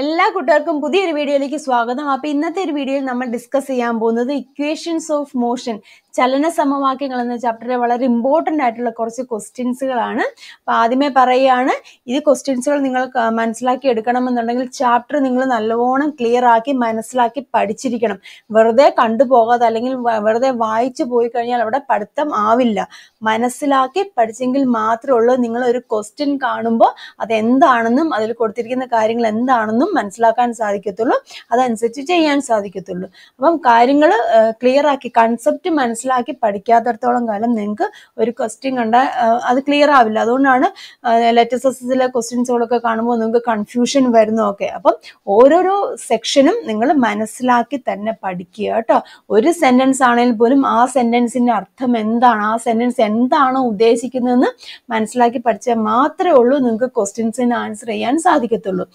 എല്ലാ കുട്ടികൾക്കും പുതിയൊരു വീഡിയോയിലേക്ക് സ്വാഗതം അപ്പോൾ ഇന്നത്തെ ഒരു വീഡിയോയിൽ നമ്മൾ ഡിസ്കസ് ചെയ്യാൻ പോകുന്നത് ഇക്വേഷൻസ് ഓഫ് മോഷൻ ചലന സമവാക്യങ്ങൾ എന്ന ചാപ്റ്ററിലെ വളരെ ഇമ്പോർട്ടൻ്റ് ആയിട്ടുള്ള കുറച്ച് ക്വസ്റ്റ്യൻസുകളാണ് അപ്പം ആദ്യമേ പറയുകയാണ് ഈ ക്വസ്റ്റ്യൻസുകൾ നിങ്ങൾ മനസ്സിലാക്കി എടുക്കണമെന്നുണ്ടെങ്കിൽ ചാപ്റ്റർ നിങ്ങൾ നല്ലവണ്ണം ക്ലിയർ ആക്കി മനസ്സിലാക്കി പഠിച്ചിരിക്കണം വെറുതെ കണ്ടുപോകാതെ അല്ലെങ്കിൽ വെറുതെ വായിച്ചു പോയി കഴിഞ്ഞാൽ അവിടെ പഠിത്തം ആവില്ല മനസ്സിലാക്കി പഠിച്ചെങ്കിൽ മാത്രമേ ഉള്ളൂ നിങ്ങൾ ഒരു ക്വസ്റ്റ്യൻ കാണുമ്പോൾ അത് എന്താണെന്നും അതിൽ കൊടുത്തിരിക്കുന്ന കാര്യങ്ങൾ എന്താണെന്നും മനസ്സിലാക്കാൻ സാധിക്കത്തുള്ളൂ അതനുസരിച്ച് ചെയ്യാൻ സാധിക്കത്തുള്ളൂ അപ്പം കാര്യങ്ങൾ ക്ലിയർ ആക്കി കൺസെപ്റ്റ് മനസ്സിലാക്കി മനസ്സിലാക്കി പഠിക്കാത്തടത്തോളം കാലം നിങ്ങൾക്ക് ഒരു ക്വസ്റ്റ്യൻ കണ്ട അത് ക്ലിയർ ആവില്ല അതുകൊണ്ടാണ് ലെറ്റസ് എസിലെ ക്വസ്റ്റ്യൻസുകളൊക്കെ കാണുമ്പോൾ നിങ്ങൾക്ക് കൺഫ്യൂഷൻ വരുന്നതൊക്കെ അപ്പം ഓരോരോ സെക്ഷനും നിങ്ങൾ മനസ്സിലാക്കി തന്നെ പഠിക്കുക കേട്ടോ ഒരു സെന്റൻസ് ആണെങ്കിൽ പോലും ആ സെന്റൻസിന്റെ അർത്ഥം എന്താണ് ആ സെന്റൻസ് എന്താണോ ഉദ്ദേശിക്കുന്നതെന്ന് മനസ്സിലാക്കി പഠിച്ചാൽ മാത്രമേ ഉള്ളൂ നിങ്ങൾക്ക് ക്വസ്റ്റ്യൻസിന് ആൻസർ ചെയ്യാൻ സാധിക്കത്തുള്ളൂ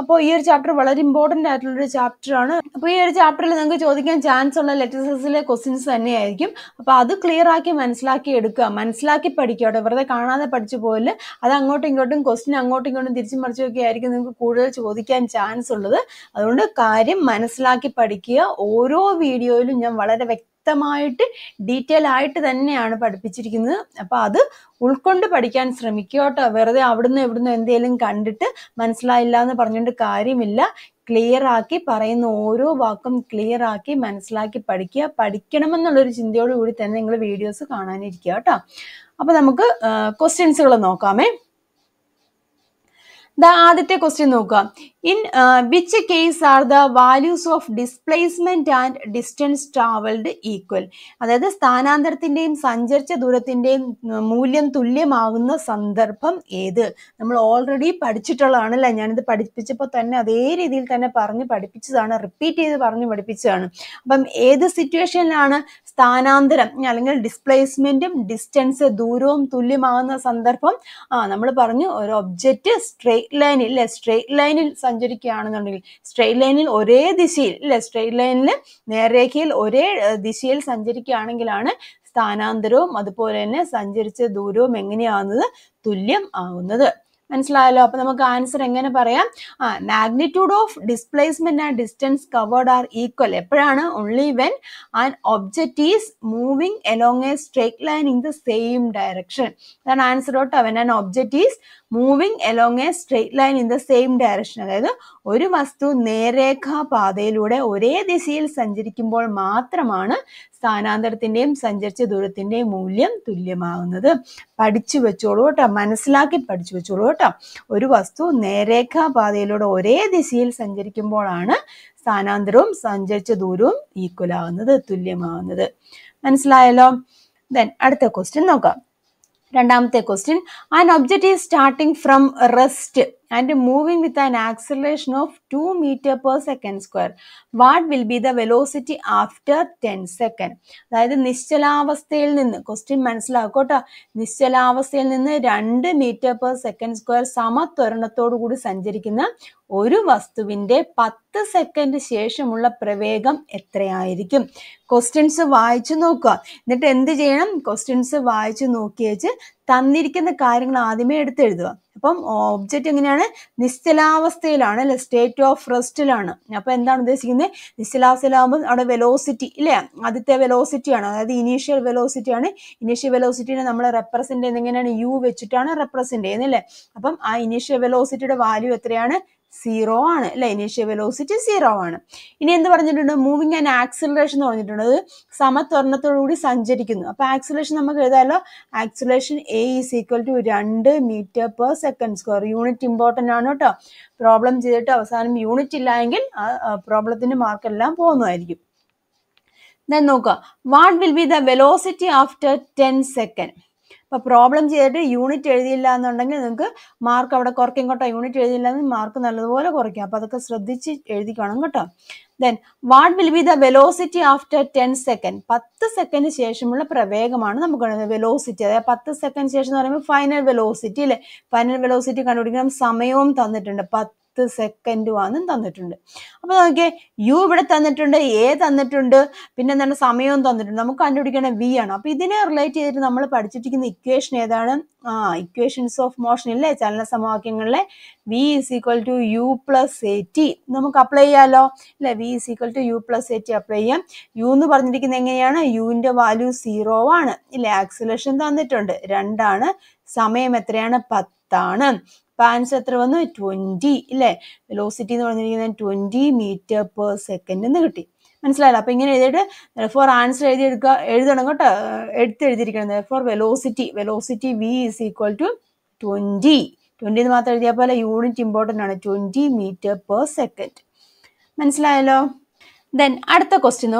അപ്പോൾ ഈ ഒരു ചാപ്റ്റർ വളരെ ഇമ്പോർട്ടൻ്റ് ആയിട്ടുള്ള ഒരു ചാപ്റ്റർ ആണ് അപ്പോൾ ഈ ഒരു ചാപ്റ്ററിൽ നിങ്ങൾക്ക് ചോദിക്കാൻ ചാൻസ് ഉള്ള ലെറ്റസസിലെ ക്വസ്റ്റ്യൻസ് തന്നെയായിരിക്കും അപ്പോൾ അത് ക്ലിയർ ആക്കി മനസ്സിലാക്കി എടുക്കുക മനസ്സിലാക്കി പഠിക്കുക വെറുതെ കാണാതെ പഠിച്ചു പോലെ അത് അങ്ങോട്ടും ഇങ്ങോട്ടും ക്വസ്റ്റ്യൻ അങ്ങോട്ടും ഇങ്ങോട്ടും തിരിച്ചു മറിച്ചൊക്കെ ആയിരിക്കും നിങ്ങൾക്ക് കൂടുതൽ ചോദിക്കാൻ ചാൻസ് ഉള്ളത് അതുകൊണ്ട് കാര്യം മനസ്സിലാക്കി പഠിക്കുക ഓരോ വീഡിയോയിലും ഞാൻ വളരെ വ്യക്തി വ്യക്തമായിട്ട് ഡീറ്റെയിൽ ആയിട്ട് തന്നെയാണ് പഠിപ്പിച്ചിരിക്കുന്നത് അപ്പോൾ അത് ഉൾക്കൊണ്ട് പഠിക്കാൻ ശ്രമിക്കുക കേട്ടോ വെറുതെ അവിടുന്ന് എവിടുന്ന് എന്തെങ്കിലും കണ്ടിട്ട് മനസ്സിലായില്ല എന്ന് പറഞ്ഞിട്ട് കാര്യമില്ല ക്ലിയർ ആക്കി പറയുന്ന ഓരോ വാക്കും ക്ലിയർ ആക്കി മനസ്സിലാക്കി പഠിക്കുക പഠിക്കണമെന്നുള്ളൊരു ചിന്തയോടുകൂടി തന്നെ നിങ്ങൾ വീഡിയോസ് കാണാനിരിക്കുക കേട്ടോ അപ്പോൾ നമുക്ക് ക്വസ്റ്റ്യൻസുകൾ നോക്കാമേ ദ ആദ്യത്തെ ക്വസ്റ്റ്യൻ നോക്കുക in which case are the values of displacement and distance travelled equal അതായത് സ്ഥാനാന്തരത്തിന്റെയും സഞ്ചരിച്ച ദൂരത്തിന്റെയും മൂല്യം തുല്യമാകുന്ന സന്ദർഭം ഏത് നമ്മൾ ഓൾറെഡി പഠിച്ചിട്ടുള്ളതാണ് അല്ലേ ഞാനിത് പഠിപ്പിച്ചപ്പോൾ തന്നെ അതേ രീതിയിൽ തന്നെ പറഞ്ഞ് പഠിപ്പിച്ചതാണ് റിപ്പീറ്റ് ചെയ്ത് പറഞ്ഞ് പഠിപ്പിച്ചതാണ് അപ്പം ഏത് സിറ്റുവേഷനിലാണ് സ്ഥാനാന്തരം അല്ലെങ്കിൽ ഡിസ്പ്ലേസ്മെന്റും ഡിസ്റ്റൻസ് ദൂരവും തുല്യമാകുന്ന സന്ദർഭം ആ നമ്മൾ പറഞ്ഞു ഒരു ഒബ്ജക്റ്റ് സ്ട്രെയിറ്റ് ലൈനിൽ അല്ലെ സ്ട്രെയിറ്റ് ലൈനിൽ സഞ്ചരിക്കുകയാണെന്നുണ്ടെങ്കിൽ സ്ട്രെയിറ്റ് ലൈനിൽ ഒരേ ദിശയിൽ അല്ലെ സ്ട്രെയിറ്റ് ലൈനിൽ നേർരേഖയിൽ ഒരേ ദിശയിൽ സഞ്ചരിക്കുകയാണെങ്കിലാണ് സ്ഥാനാന്തരവും അതുപോലെ തന്നെ സഞ്ചരിച്ച ദൂരവും എങ്ങനെയാകുന്നത് തുല്യം ആവുന്നത് മനസ്സിലായല്ലോ അപ്പൊ നമുക്ക് ആൻസർ എങ്ങനെ പറയാം ആ magnitude of displacement and distance covered are equal എപ്പോഴാണ് only when an object is moving along a straight line in the same direction അതാണ് ആൻസർ കേട്ടോ when an object is moving along a straight line in the same direction അതായത് ഒരു വസ്തു നേരേഖാ പാതയിലൂടെ ഒരേ ദിശയിൽ സഞ്ചരിക്കുമ്പോൾ മാത്രമാണ് സ്ഥാനാന്തരത്തിന്റെയും സഞ്ചരിച്ച ദൂരത്തിന്റെയും മൂല്യം തുല്യമാകുന്നത് പഠിച്ചു വെച്ചോളൂ കേട്ടോ മനസ്സിലാക്കി പഠിച്ചു വെച്ചോളൂ കേട്ടോ ഒരു വസ്തു നേരേഖാപാതയിലൂടെ ഒരേ ദിശയിൽ സഞ്ചരിക്കുമ്പോഴാണ് സ്ഥാനാന്തരവും സഞ്ചരിച്ച ദൂരവും ഈക്വൽ ആവുന്നത് തുല്യമാവുന്നത് മനസ്സിലായല്ലോ ദെൻ അടുത്ത ക്വസ്റ്റ്യൻ നോക്കാം രണ്ടാമത്തെ question an object is starting from rest and moving with an acceleration of 2 meter per second square, what will be the velocity after 10 second? അതായത് നിശ്ചലാവസ്ഥയിൽ നിന്ന് ക്വസ്റ്റ്യൻ മനസ്സിലാക്കോട്ടോ നിശ്ചലാവസ്ഥയിൽ നിന്ന് രണ്ട് മീറ്റർ പെർ സെക്കൻഡ് സ്ക്വയർ സമത്വരണത്തോടു കൂടി സഞ്ചരിക്കുന്ന ഒരു വസ്തുവിന്റെ പത്ത് സെക്കൻഡ് ശേഷമുള്ള പ്രവേഗം എത്രയായിരിക്കും ക്വസ്റ്റ്യൻസ് വായിച്ചു നോക്കുക എന്നിട്ട് എന്ത് ചെയ്യണം ക്വസ്റ്റ്യൻസ് വായിച്ചു നോക്കിയേച്ച് തന്നിരിക്കുന്ന കാര്യങ്ങൾ ആദ്യമേ എഴുതുക അപ്പം ഒബ്ജക്റ്റ് എങ്ങനെയാണ് നിശ്ചലാവസ്ഥയിലാണ് അല്ലെ സ്റ്റേറ്റ് ഓഫ് റെസ്റ്റിലാണ് അപ്പൊ എന്താണ് ഉദ്ദേശിക്കുന്നത് നിശ്ചലാവസ്ഥയിലാകുമ്പോൾ അവിടെ വെലോസിറ്റി ഇല്ലേ ആദ്യത്തെ വെലോസിറ്റിയാണ് അതായത് ഇനീഷ്യൽ വെലോസിറ്റിയാണ് ഇനീഷ്യൽ വെലോസിറ്റിനെ നമ്മൾ റെപ്രസെന്റ് ചെയ്യുന്നത് എങ്ങനെയാണ് യു വെച്ചിട്ടാണ് റെപ്രസെന്റ് ചെയ്യുന്നത് അല്ലേ അപ്പം ആ ഇനീഷ്യൽ വെലോസിറ്റിയുടെ വാല്യൂ എത്രയാണ് സീറോ ആണ് അല്ലെ ഇനീഷ്യൽ വെലോസിറ്റി സീറോ ആണ് ഇനി എന്ത് പറഞ്ഞിട്ടുണ്ട് മൂവിങ് ആൻഡ് ആക്സിലറേഷൻ എന്ന് പറഞ്ഞിട്ടുണ്ട് അത് സമത്വരണത്തോടുകൂടി സഞ്ചരിക്കുന്നു അപ്പൊ ആക്സിലേഷൻ നമുക്ക് എഴുതാമല്ലോ acceleration a is equal to രണ്ട് metre per second square unit important ആണ് കേട്ടോ പ്രോബ്ലം ചെയ്തിട്ട് അവസാനം യൂണിറ്റ് ഇല്ലായെങ്കിൽ ആ പ്രോബ്ലത്തിന്റെ മാർക്കെല്ലാം പോകുന്നതായിരിക്കും നോക്കുക what will be the velocity after ten second അപ്പോൾ പ്രോബ്ലം ചെയ്തിട്ട് യൂണിറ്റ് എഴുതിയില്ല എന്നുണ്ടെങ്കിൽ നിങ്ങൾക്ക് മാർക്ക് അവിടെ കുറയ്ക്കും കേട്ടോ യൂണിറ്റ് എഴുതിയില്ല മാർക്ക് നല്ലതുപോലെ കുറയ്ക്കും അപ്പോൾ അതൊക്കെ ശ്രദ്ധിച്ച് എഴുതിക്കണം കേട്ടോ then what will be the velocity after ten second പത്ത് സെക്കൻഡ് ശേഷമുള്ള പ്രവേഗമാണ് നമുക്ക് വെലോസിറ്റി അതായത് പത്ത് സെക്കൻഡ് ശേഷം എന്ന് പറയുമ്പോൾ ഫൈനൽ വെലോസിറ്റി അല്ലേ ഫൈനൽ വെലോസിറ്റി കണ്ടുപിടിക്കാൻ സമയവും തന്നിട്ടുണ്ട് പത്ത് പത്ത് സെക്കൻഡുമാണ് തന്നിട്ടുണ്ട് അപ്പോൾ നോക്കിയേ യു ഇവിടെ തന്നിട്ടുണ്ട് എ തന്നിട്ടുണ്ട് പിന്നെ എന്താണ് സമയവും തന്നിട്ടുണ്ട് നമുക്ക് കണ്ടുപിടിക്കണം വി ആണ് അപ്പോൾ ഇതിനെ റിലേറ്റ് ചെയ്തിട്ട് നമ്മൾ പഠിച്ചിട്ടിരിക്കുന്ന ഇക്വേഷൻ ഏതാണ് ആ ഇക്വേഷൻസ് ഓഫ് മോഷൻ ഇല്ലേ ചലന സമവാക്യങ്ങളിലെ v is equal to U plus A t നമുക്ക് അപ്ലൈ ചെയ്യാമല്ലോ അല്ലെ v is equal to U plus A t apply ചെയ്യാം യു എന്ന് പറഞ്ഞിരിക്കുന്നത് എങ്ങനെയാണ് യുവിന്റെ വാല്യൂ സീറോ ആണ് ഇല്ലേ ആക്സിലേഷൻ തന്നിട്ടുണ്ട് രണ്ടാണ് സമയം എത്രയാണ് പത്താണ് ഫാൻസ് ആൻസർ എത്ര വന്നു ട്വൻറ്റി ഇല്ലേ വെലോസിറ്റി എന്ന് പറഞ്ഞിരിക്കുന്നത് ട്വൻറ്റി മീറ്റർ പെർ സെക്കൻഡ് എന്ന് കിട്ടി മനസ്സിലായില്ല അപ്പൊ ഇങ്ങനെ എഴുതിയിട്ട് ഫോർ ആൻസർ എഴുതി എടുക്കുക എഴുതണം കേട്ടോ എടുത്ത് എഴുതിയിരിക്കണം for velocity velocity v is equal to twenty twenty എന്ന് മാത്രം എഴുതിയ പോലെ യൂണിറ്റ് ഇമ്പോർട്ടൻ്റ് ആണ് ട്വൻറ്റി മീറ്റർ പെർ സെക്കൻഡ് മനസ്സിലായല്ലോ Then, the question.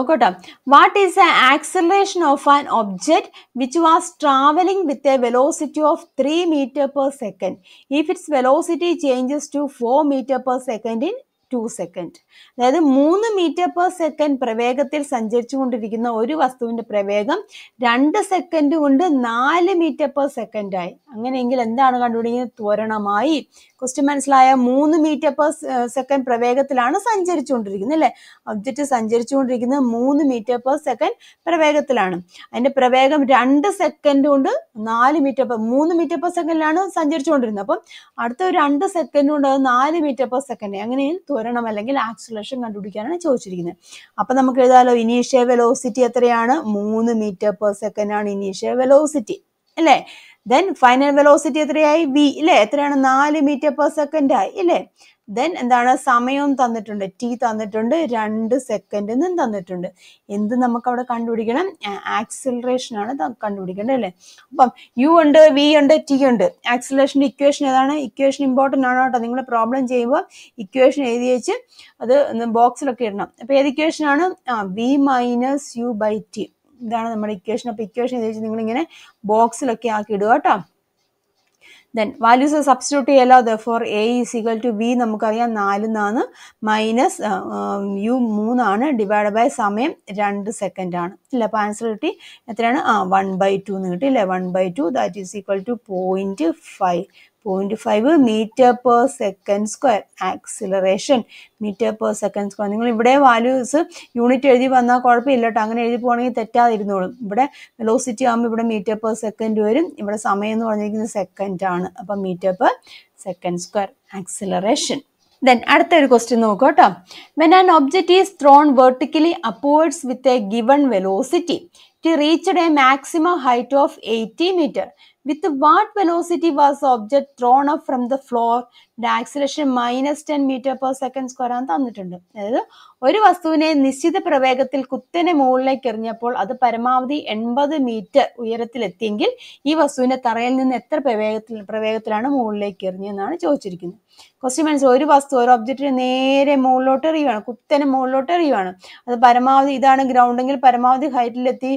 What is the acceleration of an object which was traveling with a velocity of 3 meter per second? If its velocity changes to 4 meter per second in two second അതായത് മൂന്ന് metre per second പ്രവേഗത്തിൽ സഞ്ചരിച്ചു കൊണ്ടിരിക്കുന്ന ഒരു വസ്തുവിന്റെ പ്രവേഗം രണ്ട് second കൊണ്ട് നാല് metre per second ആയി അങ്ങനെയെങ്കിൽ എന്താണ് കണ്ടുപിടിക്കുന്നത് ത്വരണമായി ക്വസ്റ്റ്യൻ മനസ്സിലായ മൂന്ന് മീറ്റർ പെർ സെക്കൻഡ് പ്രവേഗത്തിലാണ് സഞ്ചരിച്ചുകൊണ്ടിരിക്കുന്നത് അല്ലെ ഒബ്ജക്റ്റ് സഞ്ചരിച്ചുകൊണ്ടിരിക്കുന്നത് മൂന്ന് മീറ്റർ പെർ സെക്കൻഡ് പ്രവേഗത്തിലാണ് അതിന്റെ പ്രവേഗം രണ്ട് സെക്കൻഡ് കൊണ്ട് നാല് മീറ്റർ പെർ മൂന്ന് മീറ്റർ പെർ സെക്കൻഡിലാണ് സഞ്ചരിച്ചുകൊണ്ടിരുന്നത് അപ്പം അടുത്ത രണ്ട് സെക്കൻഡ് കൊണ്ട് അത് നാല് മീറ്റർ പെർ സെക്കൻഡ് അങ്ങനെയെങ്കിൽ ത്വരണം അല്ലെങ്കിൽ ആക്സലേഷൻ കണ്ടുപിടിക്കാനാണ് ചോദിച്ചിരിക്കുന്നത് അപ്പം നമുക്ക് എഴുതാലോ ഇനീഷ്യ വെലോസിറ്റി എത്രയാണ് മൂന്ന് മീറ്റർ പെർ സെക്കൻഡ് ആണ് ഇനീഷ്യ വെലോസിറ്റി അല്ലേ ദെൻ ഫൈനൽ വെലോസിറ്റി എത്രയായി വി ഇല്ലേ എത്രയാണ് നാല് മീറ്റർ പെർ സെക്കൻഡ് ആയി ഇല്ലേ ദെൻ എന്താണ് സമയവും തന്നിട്ടുണ്ട് ടി തന്നിട്ടുണ്ട് രണ്ട് സെക്കൻഡ് തന്നിട്ടുണ്ട് എന്ത് നമുക്ക് അവിടെ കണ്ടുപിടിക്കണം ആക്സിലറേഷൻ ആണ് കണ്ടുപിടിക്കേണ്ടത് അല്ലേ അപ്പം യു ഉണ്ട് വി ഉണ്ട് ടി ഉണ്ട് ആക്സിലറേഷൻ്റെ ഇക്വേഷൻ ഏതാണ് ഇക്വേഷൻ ഇമ്പോർട്ടൻ്റ് ആണ് കേട്ടോ നിങ്ങൾ പ്രോബ്ലം ചെയ്യുമ്പോൾ ഇക്വേഷൻ എഴുതി വെച്ച് അത് ബോക്സിലൊക്കെ ഇടണം അപ്പോൾ ഏത് ഇക്വേഷൻ ആണ് ആ v minus U by t ഇതാണ് നമ്മുടെ ഇക്വേഷൻ അപ്പോൾ ഇക്വേഷൻ എഴുതി വെച്ച് നിങ്ങളിങ്ങനെ ബോക്സിലൊക്കെ ആക്കി ഇടുക കേട്ടോ ദെൻ വാല്യൂസ് സബ്സ്റ്റിറ്റ്യൂട്ട് ചെയ്യലോ for a is equal to b നമുക്കറിയാം നാല് നിന്നാണ് മൈനസ് യു മൂന്നാണ് ഡിവൈഡ് ബൈ സമയം രണ്ട് സെക്കൻഡ് ആണ് ഇല്ല അപ്പോൾ ആൻസർ കിട്ടി എത്രയാണ് ആ വൺ ബൈ ടു എന്ന് കിട്ടി അല്ലേ one by two that is equal to point five point five metre per second square acceleration metre per second square നിങ്ങൾ ഇവിടെ വാല്യൂസ് യൂണിറ്റ് എഴുതി വന്നാൽ കുഴപ്പമില്ല കേട്ടോ അങ്ങനെ എഴുതി പോകണമെങ്കിൽ തെറ്റാതിരുന്നോളും ഇവിടെ വെലോസിറ്റി ആകുമ്പോൾ ഇവിടെ മീറ്റർ പെർ സെക്കൻഡ് വരും ഇവിടെ സമയം എന്ന് പറഞ്ഞിരിക്കുന്നത് സെക്കൻഡ് ആണ് അപ്പം metre per second square acceleration then അടുത്ത ഒരു ക്വസ്റ്റ്യൻ നോക്കൂ കേട്ടോ when an object is thrown vertically upwards with a given velocity to reach a maximum height of eighty metre with what velocity was the object thrown up from the floor acceleration minus ten metre per second square ആണ് തന്നിട്ടുണ്ട് അതായത് ഒരു വസ്തുവിനെ നിശ്ചിത പ്രവേഗത്തിൽ കുത്തനെ മുകളിലേക്ക് എറിഞ്ഞപ്പോൾ അത് പരമാവധി എൺപത് മീറ്റർ ഉയരത്തിലെത്തിയെങ്കിൽ ഈ വസ്തുവിന്റെ തറയിൽ നിന്ന് എത്ര പ്രവേഗത്തിൽ പ്രവേഗത്തിലാണ് മുകളിലേക്ക് എറിഞ്ഞതെന്നാണ് ചോദിച്ചിരിക്കുന്നത് ക്വസ്റ്റ്യൻ മനസ്സിൽ ഒരു വസ്തു ഒരു ഒബ്ജക്റ്റിന് നേരെ മുകളിലോട്ട് എറിയുവാണ് കുത്തനെ മുകളിലോട്ട് എറിയുവാണ് അത് പരമാവധി ഇതാണ് ഗ്രൗണ്ടെങ്കിൽ പരമാവധി ഹൈറ്റിലെത്തി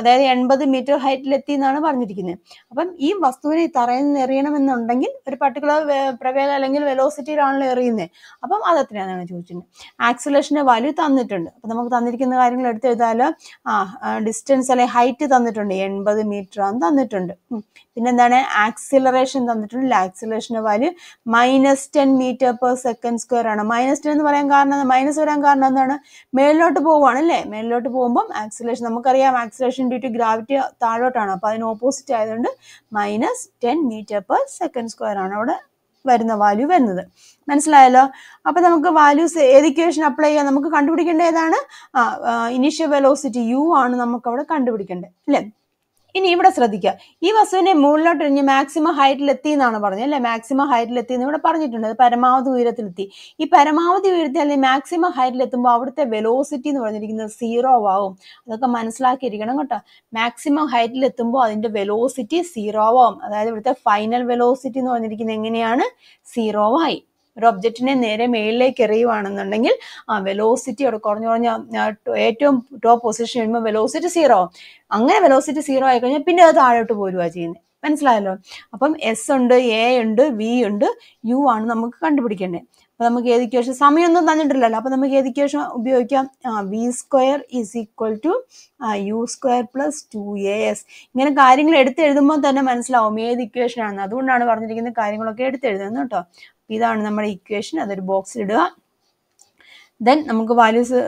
അതായത് എൺപത് മീറ്റർ ഹൈറ്റിലെത്തി എന്നാണ് പറഞ്ഞിരിക്കുന്നത് അപ്പം ഈ വസ്തുവിനെ ഈ തറയിൽ നിന്ന് എറിയണമെന്നുണ്ടെങ്കിൽ ഒരു പർട്ടിക്കുലർ പ്രവേഗം അല്ലെങ്കിൽ വെലോസിറ്റിയിലാണല്ലോ എറിയുന്നത് അപ്പം അത് എത്രയാണെന്നാണ് ചോദിച്ചിട്ടുണ്ട് ആക്സിലേഷൻ്റെ വാല്യൂ തന്നിട്ടുണ്ട് അപ്പം നമുക്ക് തന്നിരിക്കുന്ന കാര്യങ്ങൾ എടുത്തെഴുതാൽ ആ ഡിസ്റ്റൻസ് അല്ലെങ്കിൽ ഹൈറ്റ് തന്നിട്ടുണ്ട് എൺപത് മീറ്റർ ആണ് തന്നിട്ടുണ്ട് പിന്നെ എന്താണ് ആക്സിലറേഷൻ തന്നിട്ടുണ്ട് ആക്സിലേഷൻ്റെ value minus ten metre per second square ആണ് മൈനസ് ടെൻ എന്ന് പറയാൻ കാരണം മൈനസ് വരാൻ കാരണം എന്താണ് മേലിലോട്ട് പോവുകയാണ് അല്ലേ മേലിലോട്ട് പോകുമ്പം ആക്സിലേഷൻ നമുക്കറിയാം ആക്സിലേഷൻ ഡ്യൂ ടു ഗ്രാവിറ്റി താഴോട്ടാണ് അപ്പോൾ അതിന് ഓപ്പോസിറ്റ് ആയതുകൊണ്ട് minus ten metre per second square ആണ് അവിടെ വരുന്ന വാല്യൂ വരുന്നത് മനസ്സിലായല്ലോ അപ്പൊ നമുക്ക് വാല്യൂസ് ഏത് ഇക്വേഷൻ അപ്ലൈ ചെയ്യാം നമുക്ക് കണ്ടുപിടിക്കേണ്ട ഏതാണ് ഇനീഷ്യൽ വെലോസിറ്റി യു ആണ് നമുക്ക് അവിടെ കണ്ടുപിടിക്കേണ്ടത് അല്ലേ ഇനി ഇവിടെ ശ്രദ്ധിക്കുക ഈ വസ്തുവിനെ മുകളിലോട്ട് ഇഴിഞ്ഞ് മാക്സിമം ഹൈറ്റിൽ എത്തി എന്നാണ് പറഞ്ഞത് അല്ലെ മാക്സിമം എത്തി എന്ന് ഇവിടെ പറഞ്ഞിട്ടുണ്ട് പരമാവധി ഉയരത്തിലെത്തി ഈ പരമാവധി ഉയരത്തിൽ അല്ലെങ്കിൽ മാക്സിമം ഹൈറ്റിൽ എത്തുമ്പോൾ അവിടുത്തെ വെലോസിറ്റി എന്ന് പറഞ്ഞിരിക്കുന്നത് സീറോ ആവും അതൊക്കെ മനസ്സിലാക്കിയിരിക്കണം കേട്ടോ മാക്സിമം ഹൈറ്റിൽ എത്തുമ്പോൾ അതിന്റെ വെലോസിറ്റി സീറോ ആവും അതായത് ഇവിടുത്തെ ഫൈനൽ വെലോസിറ്റി എന്ന് പറഞ്ഞിരിക്കുന്നത് എങ്ങനെയാണ് സീറോ ആയി ഒരു ഒബ്ജക്റ്റിനെ നേരെ മേളിലേക്ക് എറിയുവാണെന്നുണ്ടെങ്കിൽ ആ വെലോസിറ്റി അവിടെ കുറഞ്ഞു കുറഞ്ഞ ഏറ്റവും ടോപ്പ് പൊസിഷൻ വരുമ്പോൾ വെലോസിറ്റി സീറോ അങ്ങനെ വെലോസിറ്റി സീറോ ആയി കഴിഞ്ഞാൽ പിന്നെ അത് താഴോട്ട് പോരുവാ ചെയ്യുന്നത് മനസ്സിലായല്ലോ അപ്പം എസ് ഉണ്ട് എ ഉണ്ട് വി ഉണ്ട് യു ആണ് നമുക്ക് കണ്ടുപിടിക്കേണ്ടത് അപ്പൊ നമുക്ക് ഏത് സമയമൊന്നും തന്നിട്ടില്ലല്ലോ അപ്പൊ നമുക്ക് ഏത് ഇക്വേഷൻ ഉപയോഗിക്കാം v square is equal to u square plus two a s ഇങ്ങനെ കാര്യങ്ങൾ എടുത്ത് എഴുതുമ്പോൾ തന്നെ മനസ്സിലാവും ഏത് ഇക്വേഷൻ ആണെന്ന് അതുകൊണ്ടാണ് പറഞ്ഞിരിക്കുന്ന കാര്യങ്ങളൊക്കെ എടുത്ത് എഴുതുന്നത് കേട്ടോ ഇതാണ് നമ്മുടെ ഇക്വേഷൻ അതൊരു ബോക്സിൽ ഇടുക ദെൻ നമുക്ക് വാല്യൂസ്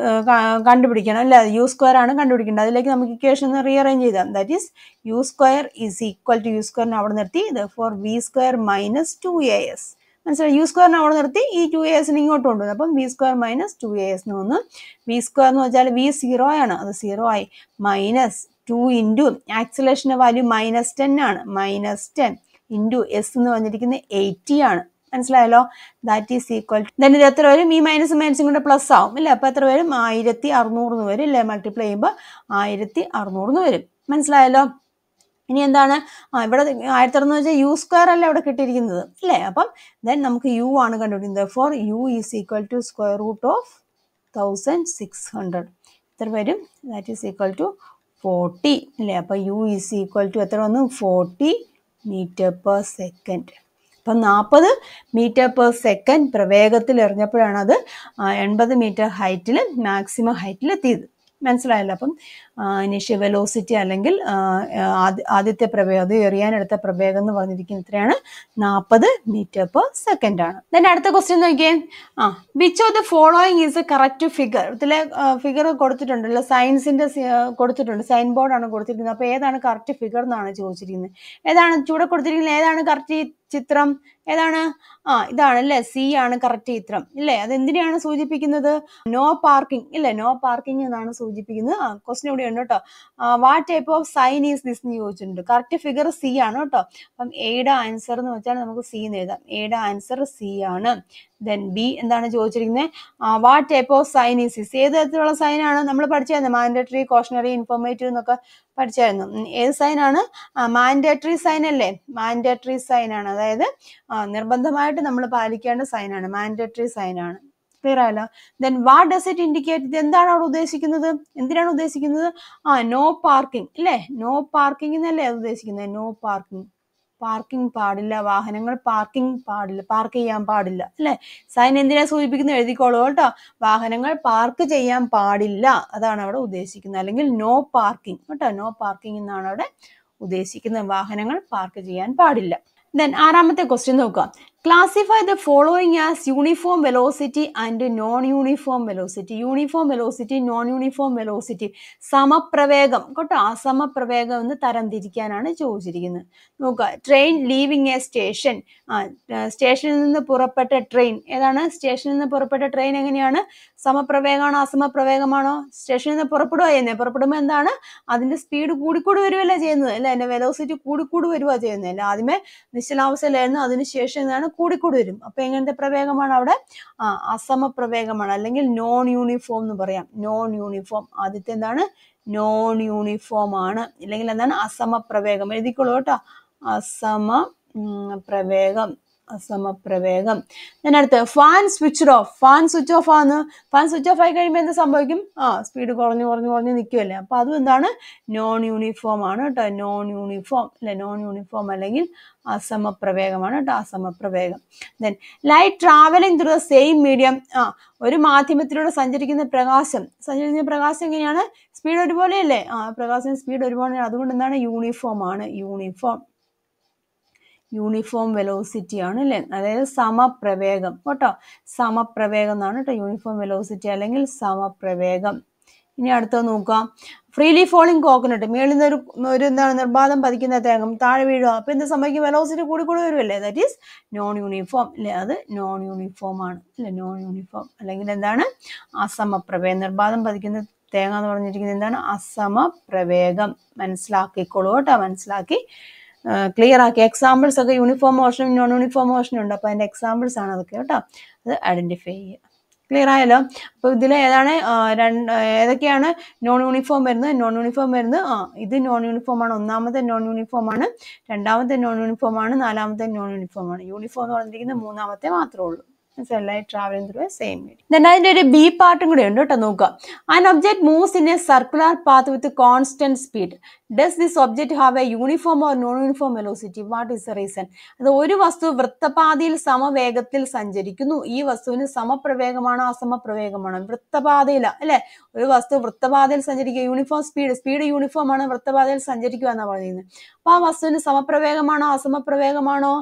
കണ്ടുപിടിക്കണം അല്ല യു സ്ക്വയർ ആണ് കണ്ടുപിടിക്കേണ്ടത് അതിലേക്ക് നമുക്ക് ഇക്വേഷൻ ഒന്ന് റീഅറേഞ്ച് ചെയ്താൽ that is u square is equal to u സ്ക്വയറിന് അവിടെ നിർത്തി ഇത് for v square minus two a s മനസ്സിലായി യു സ്ക്വയറിന് അവിടെ നിർത്തി ഈ ടു എ എസിന് ഇങ്ങോട്ട് കൊണ്ടുവന്നു അപ്പം v square minus two a s എന്ന് വന്നു വി സ്ക്വയർ എന്ന് വെച്ചാൽ വി സീറോ ആണ് അത് സീറോ ആയി മൈനസ് ടു ഇൻറ്റു ആക്സിലേഷൻ്റെ വാല്യൂ മൈനസ് ടെൻ ആണ് മൈനസ് ടെൻ ഇൻറ്റു എസ് എന്ന് പറഞ്ഞിരിക്കുന്നത് എയ്റ്റി ആണ് മനസ്സിലായല്ലോ ദാറ്റ് ഈസ് ഈക്വൽ ദെൻ ഇത് എത്ര വരും ഈ മൈനസും മൈനസും കൂടെ പ്ലസ് ആവും ഇല്ലേ അപ്പൊ എത്ര വരും ആയിരത്തി അറുന്നൂറ് എന്ന് വരും ഇല്ലേ മൾട്ടിപ്ലൈ ചെയ്യുമ്പോൾ ആയിരത്തി അറുന്നൂറ് എന്ന് വരും മനസ്സിലായല്ലോ ഇനി എന്താണ് ആ ഇവിടെ ആയിരത്തി അറുന്നൂറ് വെച്ചാൽ യു സ്ക്വയർ അല്ലേ അവിടെ കിട്ടിയിരിക്കുന്നത് അല്ലേ അപ്പം ദെൻ നമുക്ക് യു ആണ് കണ്ടുപിടിക്കുന്നത് for u is equal to square root of thousand six hundred എത്ര വരും that is equal to forty അല്ലേ അപ്പം യു ഈസ് ഈക്വൽ ടു എത്ര വന്നു ഫോർട്ടി മീറ്റർ പെർ സെക്കൻഡ് അപ്പം നാൽപ്പത് മീറ്റർ പെർ സെക്കൻഡ് പ്രവേഗത്തിൽ എറിഞ്ഞപ്പോഴാണ് അത് എൺപത് മീറ്റർ ഹൈറ്റിൽ മാക്സിമം ഹൈറ്റിൽ എത്തിയത് മനസ്സിലായല്ലോ അപ്പം ഇനിഷ്യൽ വെലോസിറ്റി അല്ലെങ്കിൽ ആദ്യത്തെ പ്രവേഗം അത് എറിയാനെടുത്ത പ്രവേഗം എന്ന് പറഞ്ഞിരിക്കുന്ന എത്രയാണ് നാൽപ്പത് മീറ്റർ പെർ സെക്കൻഡ് ആണ് ദെൻ അടുത്ത ക്വസ്റ്റ്യൻ നോക്കിയേ ആ which of the following is a correct figure ഇതിലെ ഫിഗർ കൊടുത്തിട്ടുണ്ടല്ലോ സയൻസിന്റെ കൊടുത്തിട്ടുണ്ട് സൈൻ ബോർഡാണ് കൊടുത്തിരിക്കുന്നത് അപ്പോൾ ഏതാണ് കറക്റ്റ് ഫിഗർ എന്നാണ് ചോദിച്ചിരിക്കുന്നത് ഏതാണ് ചൂടെ കൊടുത്തിരിക്കുന്നത് ഏതാണ് കറക്റ്റ് ചിത്രം ഏതാണ് ആ ഇതാണ് അല്ലേ സി ആണ് കറക്റ്റ് ചിത്രം ഇല്ലേ അത് എന്തിനാണ് സൂചിപ്പിക്കുന്നത് നോ പാർക്കിംഗ് ഇല്ലേ നോ പാർക്കിംഗ് എന്നാണ് സൂചിപ്പിക്കുന്നത് ആ ക്വസ്റ്റിൻ ഇവിടെ ചോദിച്ചിട്ടുണ്ട് കേട്ടോ what type of sign is this എന്ന് ചോദിച്ചിട്ടുണ്ട് കറക്റ്റ് ഫിഗർ സി ആണ് കേട്ടോ അപ്പം എയുടെ ആൻസർ എന്ന് വെച്ചാൽ നമുക്ക് സി എന്ന് എഴുതാം എയുടെ ആൻസർ സി ആണ് ദെൻ ബി എന്താണ് ചോദിച്ചിരിക്കുന്നത് what type of sign is is ഏത് തരത്തിലുള്ള സൈനാണ് നമ്മൾ പഠിച്ചായിരുന്നു മാൻഡേറ്ററി കോഷണറി ഇൻഫോർമേറ്റീവ് എന്നൊക്കെ പഠിച്ചായിരുന്നു ഏത് സൈനാണ് മാൻഡേറ്ററി സൈൻ അല്ലേ മാൻഡേറ്ററി സൈനാണ് അതായത് നിർബന്ധമായിട്ട് നമ്മൾ പാലിക്കേണ്ട സൈനാണ് മാൻഡേറ്ററി സൈനാണ് ക്ലിയർ ആയല്ലോ then what does it indicate ഇത് എന്താണ് അവിടെ ഉദ്ദേശിക്കുന്നത് എന്തിനാണ് ഉദ്ദേശിക്കുന്നത് ആ നോ പാർക്കിംഗ് അല്ലേ നോ പാർക്കിംഗ് എന്നല്ലേ ഉദ്ദേശിക്കുന്നത് നോ പാർക്കിംഗ് പാർക്കിംഗ് പാടില്ല വാഹനങ്ങൾ പാർക്കിംഗ് പാടില്ല പാർക്ക് ചെയ്യാൻ പാടില്ല അല്ലെ സൈൻ എന്തിനാ സൂചിപ്പിക്കുന്നത് എഴുതിക്കോളൂ കേട്ടോ വാഹനങ്ങൾ പാർക്ക് ചെയ്യാൻ പാടില്ല അതാണ് അവിടെ ഉദ്ദേശിക്കുന്നത് അല്ലെങ്കിൽ നോ പാർക്കിംഗ് കേട്ടോ നോ പാർക്കിംഗ് എന്നാണ് അവിടെ ഉദ്ദേശിക്കുന്നത് വാഹനങ്ങൾ പാർക്ക് ചെയ്യാൻ പാടില്ല ദെൻ ആറാമത്തെ ക്വസ്റ്റ്യൻ നോക്കുക classify the following as uniform velocity and non uniform velocity uniform velocity non uniform velocity സമപ്രവേഗം കേട്ടോ അസമപ്രവേഗം എന്ന് തരംതിരിക്കാനാണ് ചോദിച്ചിരിക്കുന്നത് നോക്കുക ട്രെയിൻ ലീവിങ് എ സ്റ്റേഷൻ സ്റ്റേഷനിൽ നിന്ന് പുറപ്പെട്ട ട്രെയിൻ ഏതാണ് സ്റ്റേഷനിൽ നിന്ന് പുറപ്പെട്ട ട്രെയിൻ എങ്ങനെയാണ് സമപ്രവേഗമാണോ അസമപ്രവേഗമാണോ സ്റ്റേഷനിൽ നിന്ന് പുറപ്പെടുക എന്നെ പുറപ്പെടുമ്പോൾ എന്താണ് അതിൻ്റെ സ്പീഡ് കൂടിക്കൂടി വരുവല്ല ചെയ്യുന്നത് അല്ലേ അതിൻ്റെ വെലോസിറ്റി കൂടിക്കൂടി വരുവാ ചെയ്യുന്നത് അല്ലേ ആദ്യമേ നിശ്ചലാവസ്ഥയിലായിരുന്നു അതിനുശേഷം എന്താണ് കൂടിക്കൂടി വരും അപ്പൊ എങ്ങനത്തെ പ്രവേഗമാണ് അവിടെ ആ അസമ പ്രവേഗമാണ് അല്ലെങ്കിൽ നോൺ യൂണിഫോം എന്ന് പറയാം നോൺ യൂണിഫോം ആദ്യത്തെ എന്താണ് നോൺ യൂണിഫോം ആണ് അല്ലെങ്കിൽ എന്താണ് അസമ പ്രവേഗം എഴുതിക്കോളൂ കേട്ടോ അസമ പ്രവേഗം അസമപ്രവേഗം അതിനടുത്ത് fan switch off fan switch off ആണ് ഫാൻ സ്വിച്ച് ഓഫ് ആയി കഴിയുമ്പോൾ എന്ത് സംഭവിക്കും ആ സ്പീഡ് കുറഞ്ഞു കുറഞ്ഞു കുറഞ്ഞു നിൽക്കുമല്ലേ അപ്പോൾ അതും എന്താണ് നോൺ യൂണിഫോം ആണ് കേട്ടോ നോൺ യൂണിഫോം അല്ലെ നോൺ യൂണിഫോം അല്ലെങ്കിൽ അസമപ്രവേഗമാണ് കേട്ടോ അസമപ്രവേഗം then light travelling through the same medium ആ ഒരു മാധ്യമത്തിലൂടെ സഞ്ചരിക്കുന്ന പ്രകാശം സഞ്ചരിക്കുന്ന പ്രകാശം എങ്ങനെയാണ് സ്പീഡ് ഒരുപോലെയല്ലേ ആ പ്രകാശം സ്പീഡ് ഒരുപോലെ അതുകൊണ്ട് എന്താണ് യൂണിഫോം ആണ് യൂണിഫോം യൂണിഫോം വെലോസിറ്റി ആണ് അല്ലെ അതായത് സമപ്രവേഗം കേട്ടോ സമപ്രവേഗം എന്നാണ് കേട്ടോ യൂണിഫോം വെലോസിറ്റി അല്ലെങ്കിൽ സമപ്രവേഗം ഇനി അടുത്ത നോക്കാം ഫ്രീലി ഫോളിങ് കോക്കനട്ട് മേളിൽ നിന്ന് ഒരു ഒരു എന്താണ് നിർബാധം പതിക്കുന്ന തേങ്ങം താഴെ വീഴുക അപ്പോൾ എന്ത് സംഭവിക്കും വെലോസിറ്റി കൂടി കൂടി വരുമല്ലേ ദാറ്റ് ഈസ് നോൺ യൂണിഫോം അല്ലേ അത് നോൺ യൂണിഫോം ആണ് അല്ലെ നോൺ യൂണിഫോം അല്ലെങ്കിൽ എന്താണ് അസമപ്രവേഗം നിർബാധം പതിക്കുന്ന തേങ്ങ എന്ന് പറഞ്ഞിരിക്കുന്നത് എന്താണ് അസമപ്രവേഗം മനസ്സിലാക്കിക്കോളൂ കേട്ടോ മനസ്സിലാക്കി ക്ലിയർ ആക്കി എക്സാമ്പിൾസ് ഒക്കെ യൂണിഫോം മോഷനും നോൺ യൂണിഫോം മോഷനും ഉണ്ട് അപ്പോൾ അതിൻ്റെ എക്സാമ്പിൾസ് ആണ് അതൊക്കെ കേട്ടോ അത് ഐഡൻറ്റിഫൈ ചെയ്യുക ക്ലിയർ ആയല്ലോ അപ്പോൾ ഇതിൽ ഏതാണ് രണ്ട് ഏതൊക്കെയാണ് നോൺ യൂണിഫോം വരുന്നത് നോൺ യൂണിഫോം വരുന്നത് ആ ഇത് നോൺ യൂണിഫോം ആണ് ഒന്നാമത്തെ നോൺ യൂണിഫോം ആണ് രണ്ടാമത്തെ നോൺ യൂണിഫോം ആണ് നാലാമത്തെ നോൺ യൂണിഫോം ആണ് യൂണിഫോം എന്ന് പറഞ്ഞിരിക്കുന്നത് മൂന്നാമത്തെ മാത്രമേ ഉള്ളൂ സെല്ലായി ട്രാവൽ ചെയ്യുന്ന ത്രൂ സെയിം മീഡിയം ദെൻ അതിൻ്റെ ഒരു ബി പാർട്ടും കൂടെ ഉണ്ട് കേട്ടോ നോക്കുക an object moves in a circular path with constant speed does this object have a uniform or non uniform velocity what is the reason അത് ഒരു വസ്തു വൃത്തപാതയിൽ സമവേഗത്തിൽ സഞ്ചരിക്കുന്നു ഈ വസ്തുവിന് സമപ്രവേഗമാണോ അസമപ്രവേഗമാണോ വൃത്തപാതയില അല്ലെ ഒരു വസ്തു വൃത്തപാതയിൽ സഞ്ചരിക്കുക യൂണിഫോം സ്പീഡ് സ്പീഡ് യൂണിഫോം ആണ് വൃത്തപാതയിൽ സഞ്ചരിക്കുക എന്നാണ് പറയുന്നത് അപ്പൊ ആ വസ്തുവിന് സമപ്രവേഗമാണോ അസമപ്രവേഗമാണോ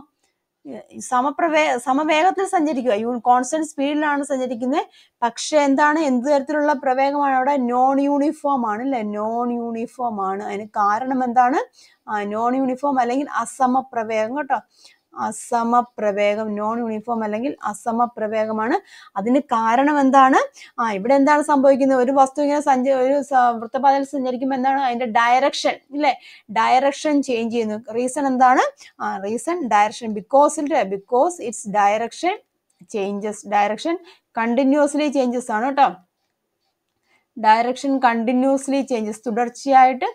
സമപ്രവേ സമവേഗത്തിൽ സഞ്ചരിക്കുക യൂൺ കോൺസ്റ്റന്റ് സ്പീഡിലാണ് സഞ്ചരിക്കുന്നത് പക്ഷെ എന്താണ് എന്ത് തരത്തിലുള്ള പ്രവേഗമാണ് അവിടെ നോൺ യൂണിഫോം ആണ് അല്ലെ നോൺ യൂണിഫോം ആണ് അതിന് കാരണം എന്താണ് നോൺ യൂണിഫോം അല്ലെങ്കിൽ അസമപ്രവേഗം കേട്ടോ അസമപ്രവേഗം നോൺ യൂണിഫോം അല്ലെങ്കിൽ അസമപ്രവേഗമാണ് അതിന് കാരണം എന്താണ് ആ ഇവിടെ എന്താണ് സംഭവിക്കുന്നത് ഒരു വസ്തു ഇങ്ങനെ സഞ്ച ഒരു വൃത്തപാതയിൽ സഞ്ചരിക്കുമ്പോൾ എന്താണ് അതിന്റെ ഡയറക്ഷൻ ഇല്ലേ ഡയറക്ഷൻ ചേഞ്ച് ചെയ്യുന്നു റീസൺ എന്താണ് ആ reason direction because because it's direction changes direction continuously changes ആണ് കേട്ടോ ഡയറക്ഷൻ കണ്ടിന്യൂസ്ലി ചേഞ്ചസ് തുടർച്ചയായിട്ട്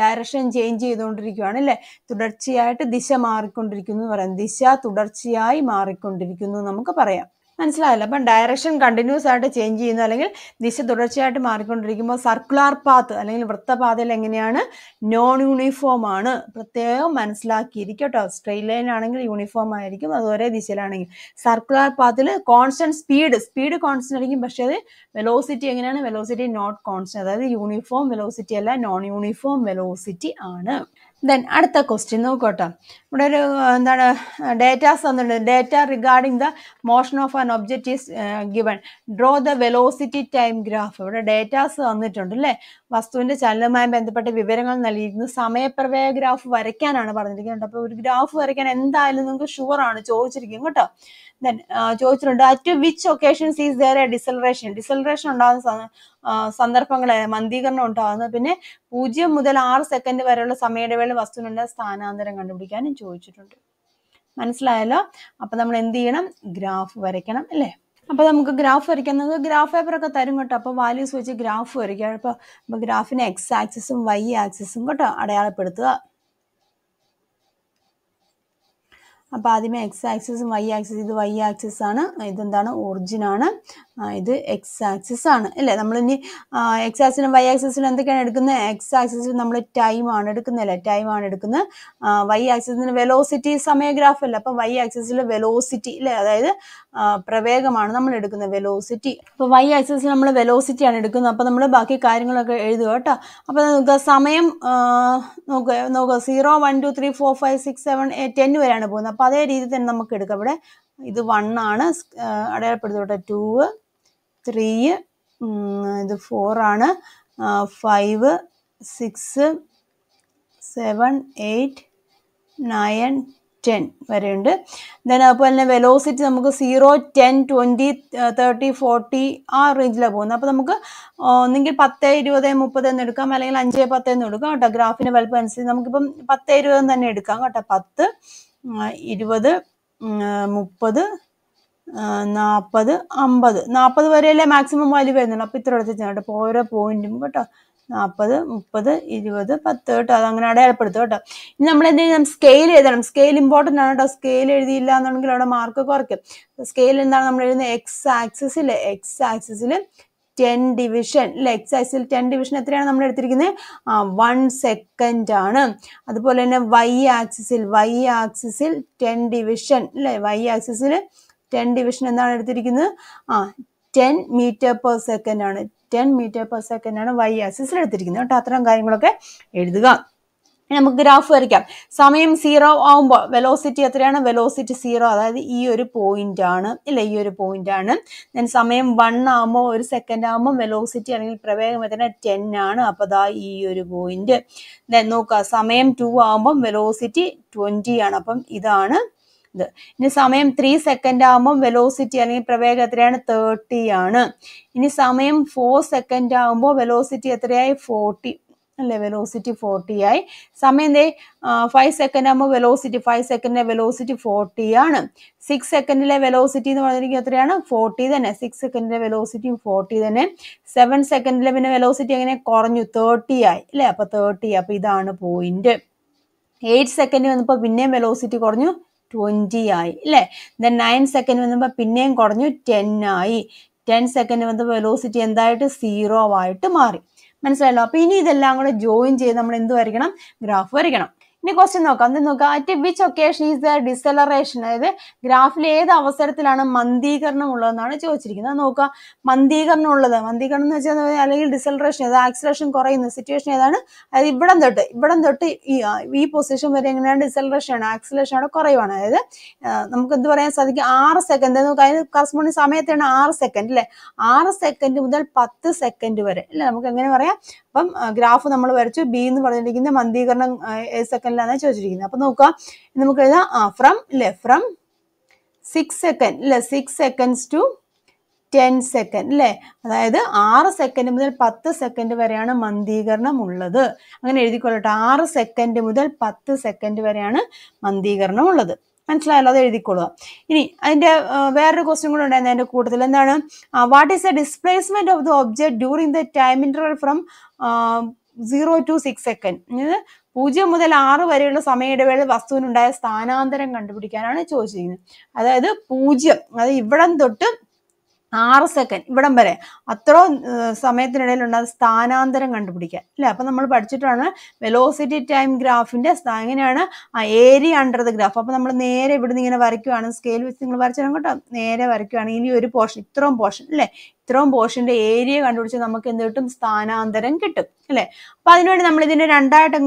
ഡയറക്ഷൻ ചേഞ്ച് ചെയ്തുകൊണ്ടിരിക്കുകയാണ് അല്ലേ തുടർച്ചയായിട്ട് ദിശ മാറിക്കൊണ്ടിരിക്കുന്നു എന്ന് പറയാം ദിശ തുടർച്ചയായി മാറിക്കൊണ്ടിരിക്കുന്നു നമുക്ക് പറയാം മനസ്സിലായല്ലോ അപ്പം ഡയറക്ഷൻ കണ്ടിന്യൂസ് ആയിട്ട് ചേഞ്ച് ചെയ്യുന്നു അല്ലെങ്കിൽ ദിശ തുടർച്ചയായിട്ട് മാറിക്കൊണ്ടിരിക്കുമ്പോൾ സർക്കുലാർ പാത്ത് അല്ലെങ്കിൽ വൃത്തപാതയിൽ എങ്ങനെയാണ് നോൺ യൂണിഫോം ആണ് പ്രത്യേകം മനസ്സിലാക്കിയിരിക്കും കേട്ടോ സ്ട്രെയിറ്റ് ലൈൻ ആണെങ്കിൽ യൂണിഫോം ആയിരിക്കും അത് ഒരേ ദിശയിലാണെങ്കിൽ സർക്കുലാർ പാത്തിൽ കോൺസ്റ്റന്റ് സ്പീഡ് സ്പീഡ് കോൺസ്റ്റന്റ് ആയിരിക്കും പക്ഷേ അത് വെലോസിറ്റി എങ്ങനെയാണ് വെലോസിറ്റി നോട്ട് കോൺസ്റ്റന്റ് അതായത് യൂണിഫോം വെലോസിറ്റി അല്ല നോൺ യൂണിഫോം വെലോസിറ്റി ആണ് ദെൻ അടുത്ത ക്വസ്റ്റ്യൻ നോക്കോട്ടോ ഇവിടെ ഒരു എന്താണ് ഡേറ്റാസ് തന്നിട്ടുണ്ട് data regarding the motion of an object is given draw the velocity time graph ഇവിടെ ഡേറ്റാസ് തന്നിട്ടുണ്ട് അല്ലേ വസ്തുവിൻ്റെ ചലനവുമായി ബന്ധപ്പെട്ട വിവരങ്ങൾ നൽകിയിരുന്നു സമയപ്രവയ ഗ്രാഫ് വരയ്ക്കാനാണ് പറഞ്ഞിരിക്കുന്നത് അപ്പോൾ ഒരു ഗ്രാഫ് വരയ്ക്കാൻ എന്തായാലും നിങ്ങൾക്ക് ഷുവറാണ് ചോദിച്ചിരിക്കും കേട്ടോ ദെൻ ചോദിച്ചിട്ടുണ്ട് at which occasions is there a deceleration deceleration ഉണ്ടാകുന്ന സന്ദർഭങ്ങൾ മന്ദീകരണം ഉണ്ടാകുന്നത് പിന്നെ പൂജ്യം മുതൽ ആറ് സെക്കൻഡ് വരെയുള്ള സമയയിടവേള വസ്തുവിനുള്ള സ്ഥാനാന്തരം കണ്ടുപിടിക്കാനും ചോദിച്ചിട്ടുണ്ട് മനസ്സിലായല്ലോ അപ്പൊ നമ്മൾ എന്ത് ചെയ്യണം ഗ്രാഫ് വരയ്ക്കണം അല്ലേ അപ്പോൾ നമുക്ക് ഗ്രാഫ് വരയ്ക്കുന്നത് ഗ്രാഫ് ഒക്കെ തരും കേട്ടോ അപ്പോൾ വാല്യൂസ് വെച്ച് ഗ്രാഫ് വരയ്ക്കുക അപ്പോൾ അപ്പോൾ ഗ്രാഫിന് എക്സ് ആക്സിസും വൈ ആക്സിസും കേട്ടോ അടയാളപ്പെടുത്തുക അപ്പോൾ ആദ്യമേ എക്സ് ആക്സിസും വൈ ആക്സിസ് ഇത് വൈ ആക്സിസ് ആണ് ഇതെന്താണ് ഒറിജിൻ ആണ് ഇത് എക്സ് ആക്സിസ് ആണ് അല്ലേ നമ്മളിനി എക്സ് ആക്സിനും വൈ ആക്സിസിനും എന്തൊക്കെയാണ് എടുക്കുന്നത് എക്സ് ആക്സിസിൽ നമ്മൾ ടൈം ആണ് എടുക്കുന്നത് അല്ലേ ടൈം ആണ് എടുക്കുന്നത് വൈ ആക്സിസിന് വെലോസിറ്റി സമയഗ്രാഫ് അല്ല അപ്പം വൈ ആക്സിസിൽ വെലോസിറ്റി അല്ലേ അതായത് പ്രവേഗമാണ് നമ്മൾ എടുക്കുന്നത് വെലോസിറ്റി അപ്പോൾ വൈ ആക്സിസിൽ നമ്മൾ വെലോസിറ്റി ആണ് എടുക്കുന്നത് അപ്പോൾ നമ്മൾ ബാക്കി കാര്യങ്ങളൊക്കെ എഴുതുക കേട്ടോ അപ്പോൾ നമുക്ക് സമയം നോക്കുക നോക്കുക zero one two three four five six seven ten വരെയാണ് പോകുന്നത് അപ്പോൾ അതേ രീതിയിൽ തന്നെ നമുക്ക് എടുക്കാം ഇവിടെ ഇത് വൺ ആണ് അടയാളപ്പെടുത്തോട്ടെ ടൂ ത്രീ ഇത് ഫോർ ആണ് five six seven eight nine ten വരെയുണ്ട് ദെൻ അതുപോലെ തന്നെ വെലോസിറ്റി നമുക്ക് zero ten twenty thirty forty ആ റേഞ്ചിലാണ് പോകുന്നത് അപ്പോൾ നമുക്ക് ഒന്നെങ്കിൽ പത്ത് ഇരുപത് മുപ്പത് എന്ന് എടുക്കാം അല്ലെങ്കിൽ അഞ്ച് പത്ത് എന്ന് എടുക്കാം കേട്ടോ ഗ്രാഫിൻ്റെ വലുപ്പം അനുസരിച്ച് നമുക്കിപ്പം പത്ത് ഇരുപത് തന്നെ എടുക്കാം കേട്ടോ പത്ത് ഇരുപത് മുപ്പത് നാൽപ്പത് അമ്പത് നാൽപ്പത് വരെയല്ലേ മാക്സിമം വാല്യൂ വരുന്നുള്ളൂ അപ്പോൾ ഇത്ര അടുത്ത് ചെയ്യണം കേട്ടോ ഓരോ പോയിന്റും കേട്ടോ നാൽപ്പത് മുപ്പത് ഇരുപത് പത്ത് കേട്ടോ അതങ്ങനെ അടയാളപ്പെടുത്തും കേട്ടോ ഇനി നമ്മൾ എന്ത് ചെയ്യണം സ്കെയിൽ എഴുതണം സ്കെയിൽ ഇമ്പോർട്ടൻ്റ് ആണ് കേട്ടോ സ്കെയിൽ എഴുതിയില്ല എന്നുണ്ടെങ്കിൽ അവിടെ മാർക്ക് കുറയ്ക്കും സ്കെയിൽ എന്താണ് നമ്മൾ എഴുതുന്നത് x axis x axis ten division അല്ലെ എക്സ് ആക്സിൽ ടെൻ ഡിവിഷൻ എത്രയാണ് നമ്മൾ എടുത്തിരിക്കുന്നത് ആ വൺ സെക്കൻഡ് ആണ് അതുപോലെ തന്നെ വൈ ആക്സിസിൽ വൈ ആക്സിസിൽ ടെൻ ഡിവിഷൻ അല്ലെ വൈ ആക്സിൽ ടെൻ ഡിവിഷൻ എന്താണ് എടുത്തിരിക്കുന്നത് ആ ടെൻ മീറ്റർ പെർ സെക്കൻഡ് ആണ് ടെൻ മീറ്റർ പെർ സെക്കൻഡ് ആണ് വൈ ആക്സിസിൽ എടുത്തിരിക്കുന്നത് കേട്ടോ അത്തരം കാര്യങ്ങളൊക്കെ എഴുതുക നമുക്ക് ഗ്രാഫ് വരയ്ക്കാം സമയം സീറോ ആവുമ്പോൾ വെലോസിറ്റി എത്രയാണ് വെലോസിറ്റി സീറോ അതായത് ഈ ഒരു പോയിന്റ് ആണ് ഇല്ല ഈ ഒരു പോയിന്റ് ആണ് ദെൻ സമയം വൺ ആകുമ്പോൾ ഒരു സെക്കൻഡ് ആകുമ്പോൾ വെലോസിറ്റി അല്ലെങ്കിൽ പ്രവേഗം എത്ര ടെൻ ആണ് അപ്പോൾ ദാ ഈ ഒരു പോയിന്റ് ദെൻ നോക്കുക സമയം ടു ആകുമ്പോൾ വെലോസിറ്റി ട്വന്റി ആണ് അപ്പം ഇതാണ് ഇത് ഇനി സമയം ത്രീ സെക്കൻഡ് ആകുമ്പോൾ വെലോസിറ്റി അല്ലെങ്കിൽ പ്രവേഗം എത്രയാണ് തേർട്ടി ആണ് ഇനി സമയം ഫോർ സെക്കൻഡ് ആകുമ്പോൾ വെലോസിറ്റി എത്രയായി ഫോർട്ടി അല്ലേ വെലോസിറ്റി ഫോർട്ടി ആയി സമയം ദേ ഫൈവ് സെക്കൻഡ് ആകുമ്പോൾ വെലോസിറ്റി ഫൈവ് സെക്കൻഡിലെ വെലോസിറ്റി ഫോർട്ടി ആണ് സിക്സ് സെക്കൻഡിലെ വെലോസിറ്റി എന്ന് പറഞ്ഞിരിക്കുന്നത് എത്രയാണ് ഫോർട്ടി തന്നെ സിക്സ് സെക്കൻഡിലെ വെലോസിറ്റിയും ഫോർട്ടി തന്നെ സെവൻ സെക്കൻഡിലെ പിന്നെ വെലോസിറ്റി എങ്ങനെ കുറഞ്ഞു തേർട്ടി ആയി അല്ലേ അപ്പോൾ തേർട്ടി അപ്പോൾ ഇതാണ് പോയിന്റ് എയ്റ്റ് സെക്കൻഡ് വന്നപ്പോൾ പിന്നെയും വെലോസിറ്റി കുറഞ്ഞു ട്വൻറ്റി ആയി അല്ലേ ദെൻ നയൻ സെക്കൻഡ് വന്നപ്പോൾ പിന്നെയും കുറഞ്ഞു ടെൻ ആയി ടെൻ സെക്കൻഡ് വന്നപ്പോൾ വെലോസിറ്റി എന്തായിട്ട് സീറോ ആയിട്ട് മാറി മനസ്സിലായല്ലോ അപ്പോൾ ഇനി ഇതെല്ലാം കൂടെ ജോയിൻ ചെയ്ത് നമ്മൾ എന്ത് വരയ്ക്കണം ഗ്രാഫ് വരയ്ക്കണം ഇനി ക്വസ്റ്റ്യൻ നോക്കാം എന്ത് നോക്കാം at which occasion is the deceleration അതായത് ഗ്രാഫിൽ ഏത് അവസരത്തിലാണ് മന്ദീകരണം ഉള്ളതെന്നാണ് ചോദിച്ചിരിക്കുന്നത് നോക്കുക മന്ദീകരണം ഉള്ളത് മന്ദീകരണം എന്ന് വെച്ചാൽ അല്ലെങ്കിൽ ഡിസലറേഷൻ അതായത് ആക്സലറേഷൻ കുറയുന്ന സിറ്റുവേഷൻ ഏതാണ് അതായത് ഇവിടം തൊട്ട് ഇവിടം തൊട്ട് ഈ പൊസിഷൻ വരെ എങ്ങനെയാണ് ഡിസലറേഷൻ ആണ് ആക്സിലേഷൻ അവിടെ കുറയുവാണ് അതായത് നമുക്ക് എന്ത് പറയാൻ സാധിക്കും ആറ് സെക്കൻഡ് നമുക്ക് അതിന് കറസ്പോണ്ടിങ് സമയത്താണ് ആറ് സെക്കൻഡ് അല്ലേ ആറ് സെക്കൻഡ് മുതൽ പത്ത് സെക്കൻഡ് വരെ അല്ലേ നമുക്ക് എങ്ങനെ പറയാം അപ്പം ഗ്രാഫ് നമ്മൾ വരച്ചു ബി എന്ന് പറഞ്ഞിരിക്കുന്ന മന്ദീകരണം സെക്കൻഡിലാണ് ചോദിച്ചിരിക്കുന്നത് അപ്പൊ നോക്കുക നമുക്ക് എഴുതാം ഫ്രം ലെ ഫ്രം സിക്സ് സെക്കൻഡ് അല്ലെ six seconds to ten second അല്ലെ അതായത് ആറ് സെക്കൻഡ് മുതൽ പത്ത് സെക്കൻഡ് വരെയാണ് മന്ദീകരണം ഉള്ളത് അങ്ങനെ എഴുതിക്കൊള്ളട്ടെ ആറ് സെക്കൻഡ് മുതൽ പത്ത് സെക്കൻഡ് വരെയാണ് മന്ദീകരണം ഉള്ളത് മനസ്സിലായല്ലോ അത് എഴുതിക്കൊള്ളുക ഇനി അതിൻ്റെ വേറൊരു ക്വസ്റ്റ്യൻ കൂടെ ഉണ്ടായിരുന്നു അതിൻ്റെ കൂട്ടത്തിൽ എന്താണ് what is the displacement of the object during the time interval from zero to six second പൂജ്യം മുതൽ ആറ് വരെയുള്ള സമയ ഇടവേളയിൽ വസ്തുവിനുണ്ടായ സ്ഥാനാന്തരം കണ്ടുപിടിക്കാനാണ് ചോദിച്ചിരിക്കുന്നത് അതായത് പൂജ്യം അത് ഇവിടം തൊട്ട് ആറ് സെക്കൻഡ് ഇവിടം വരെ അത്ര സമയത്തിനിടയിലുണ്ട് അത് സ്ഥാനാന്തരം കണ്ടുപിടിക്കാൻ അല്ലെ അപ്പം നമ്മൾ പഠിച്ചിട്ടാണ് വെലോസിറ്റി ടൈം ഗ്രാഫിൻ്റെ എങ്ങനെയാണ് ആ ഏരിയ അണ്ടർ ദ ഗ്രാഫ് അപ്പം നമ്മൾ നേരെ ഇവിടുന്ന് ഇങ്ങനെ വരയ്ക്കുവാണ് സ്കെയിൽ വെച്ച് നിങ്ങൾ വരച്ചാലും കേട്ടോ നേരെ വരയ്ക്കുവാണ് ഇനി ഒരു പോർഷൻ ഇത്രയും പോർഷൻ അല്ലേ ഇത്രയും പോർഷൻ്റെ ഏരിയ കണ്ടുപിടിച്ച് നമുക്ക് എന്ത് കിട്ടും സ്ഥാനാന്തരം കിട്ടും അല്ലേ അപ്പം അതിനുവേണ്ടി നമ്മൾ ഇതിനെ രണ്ടായിട്ട്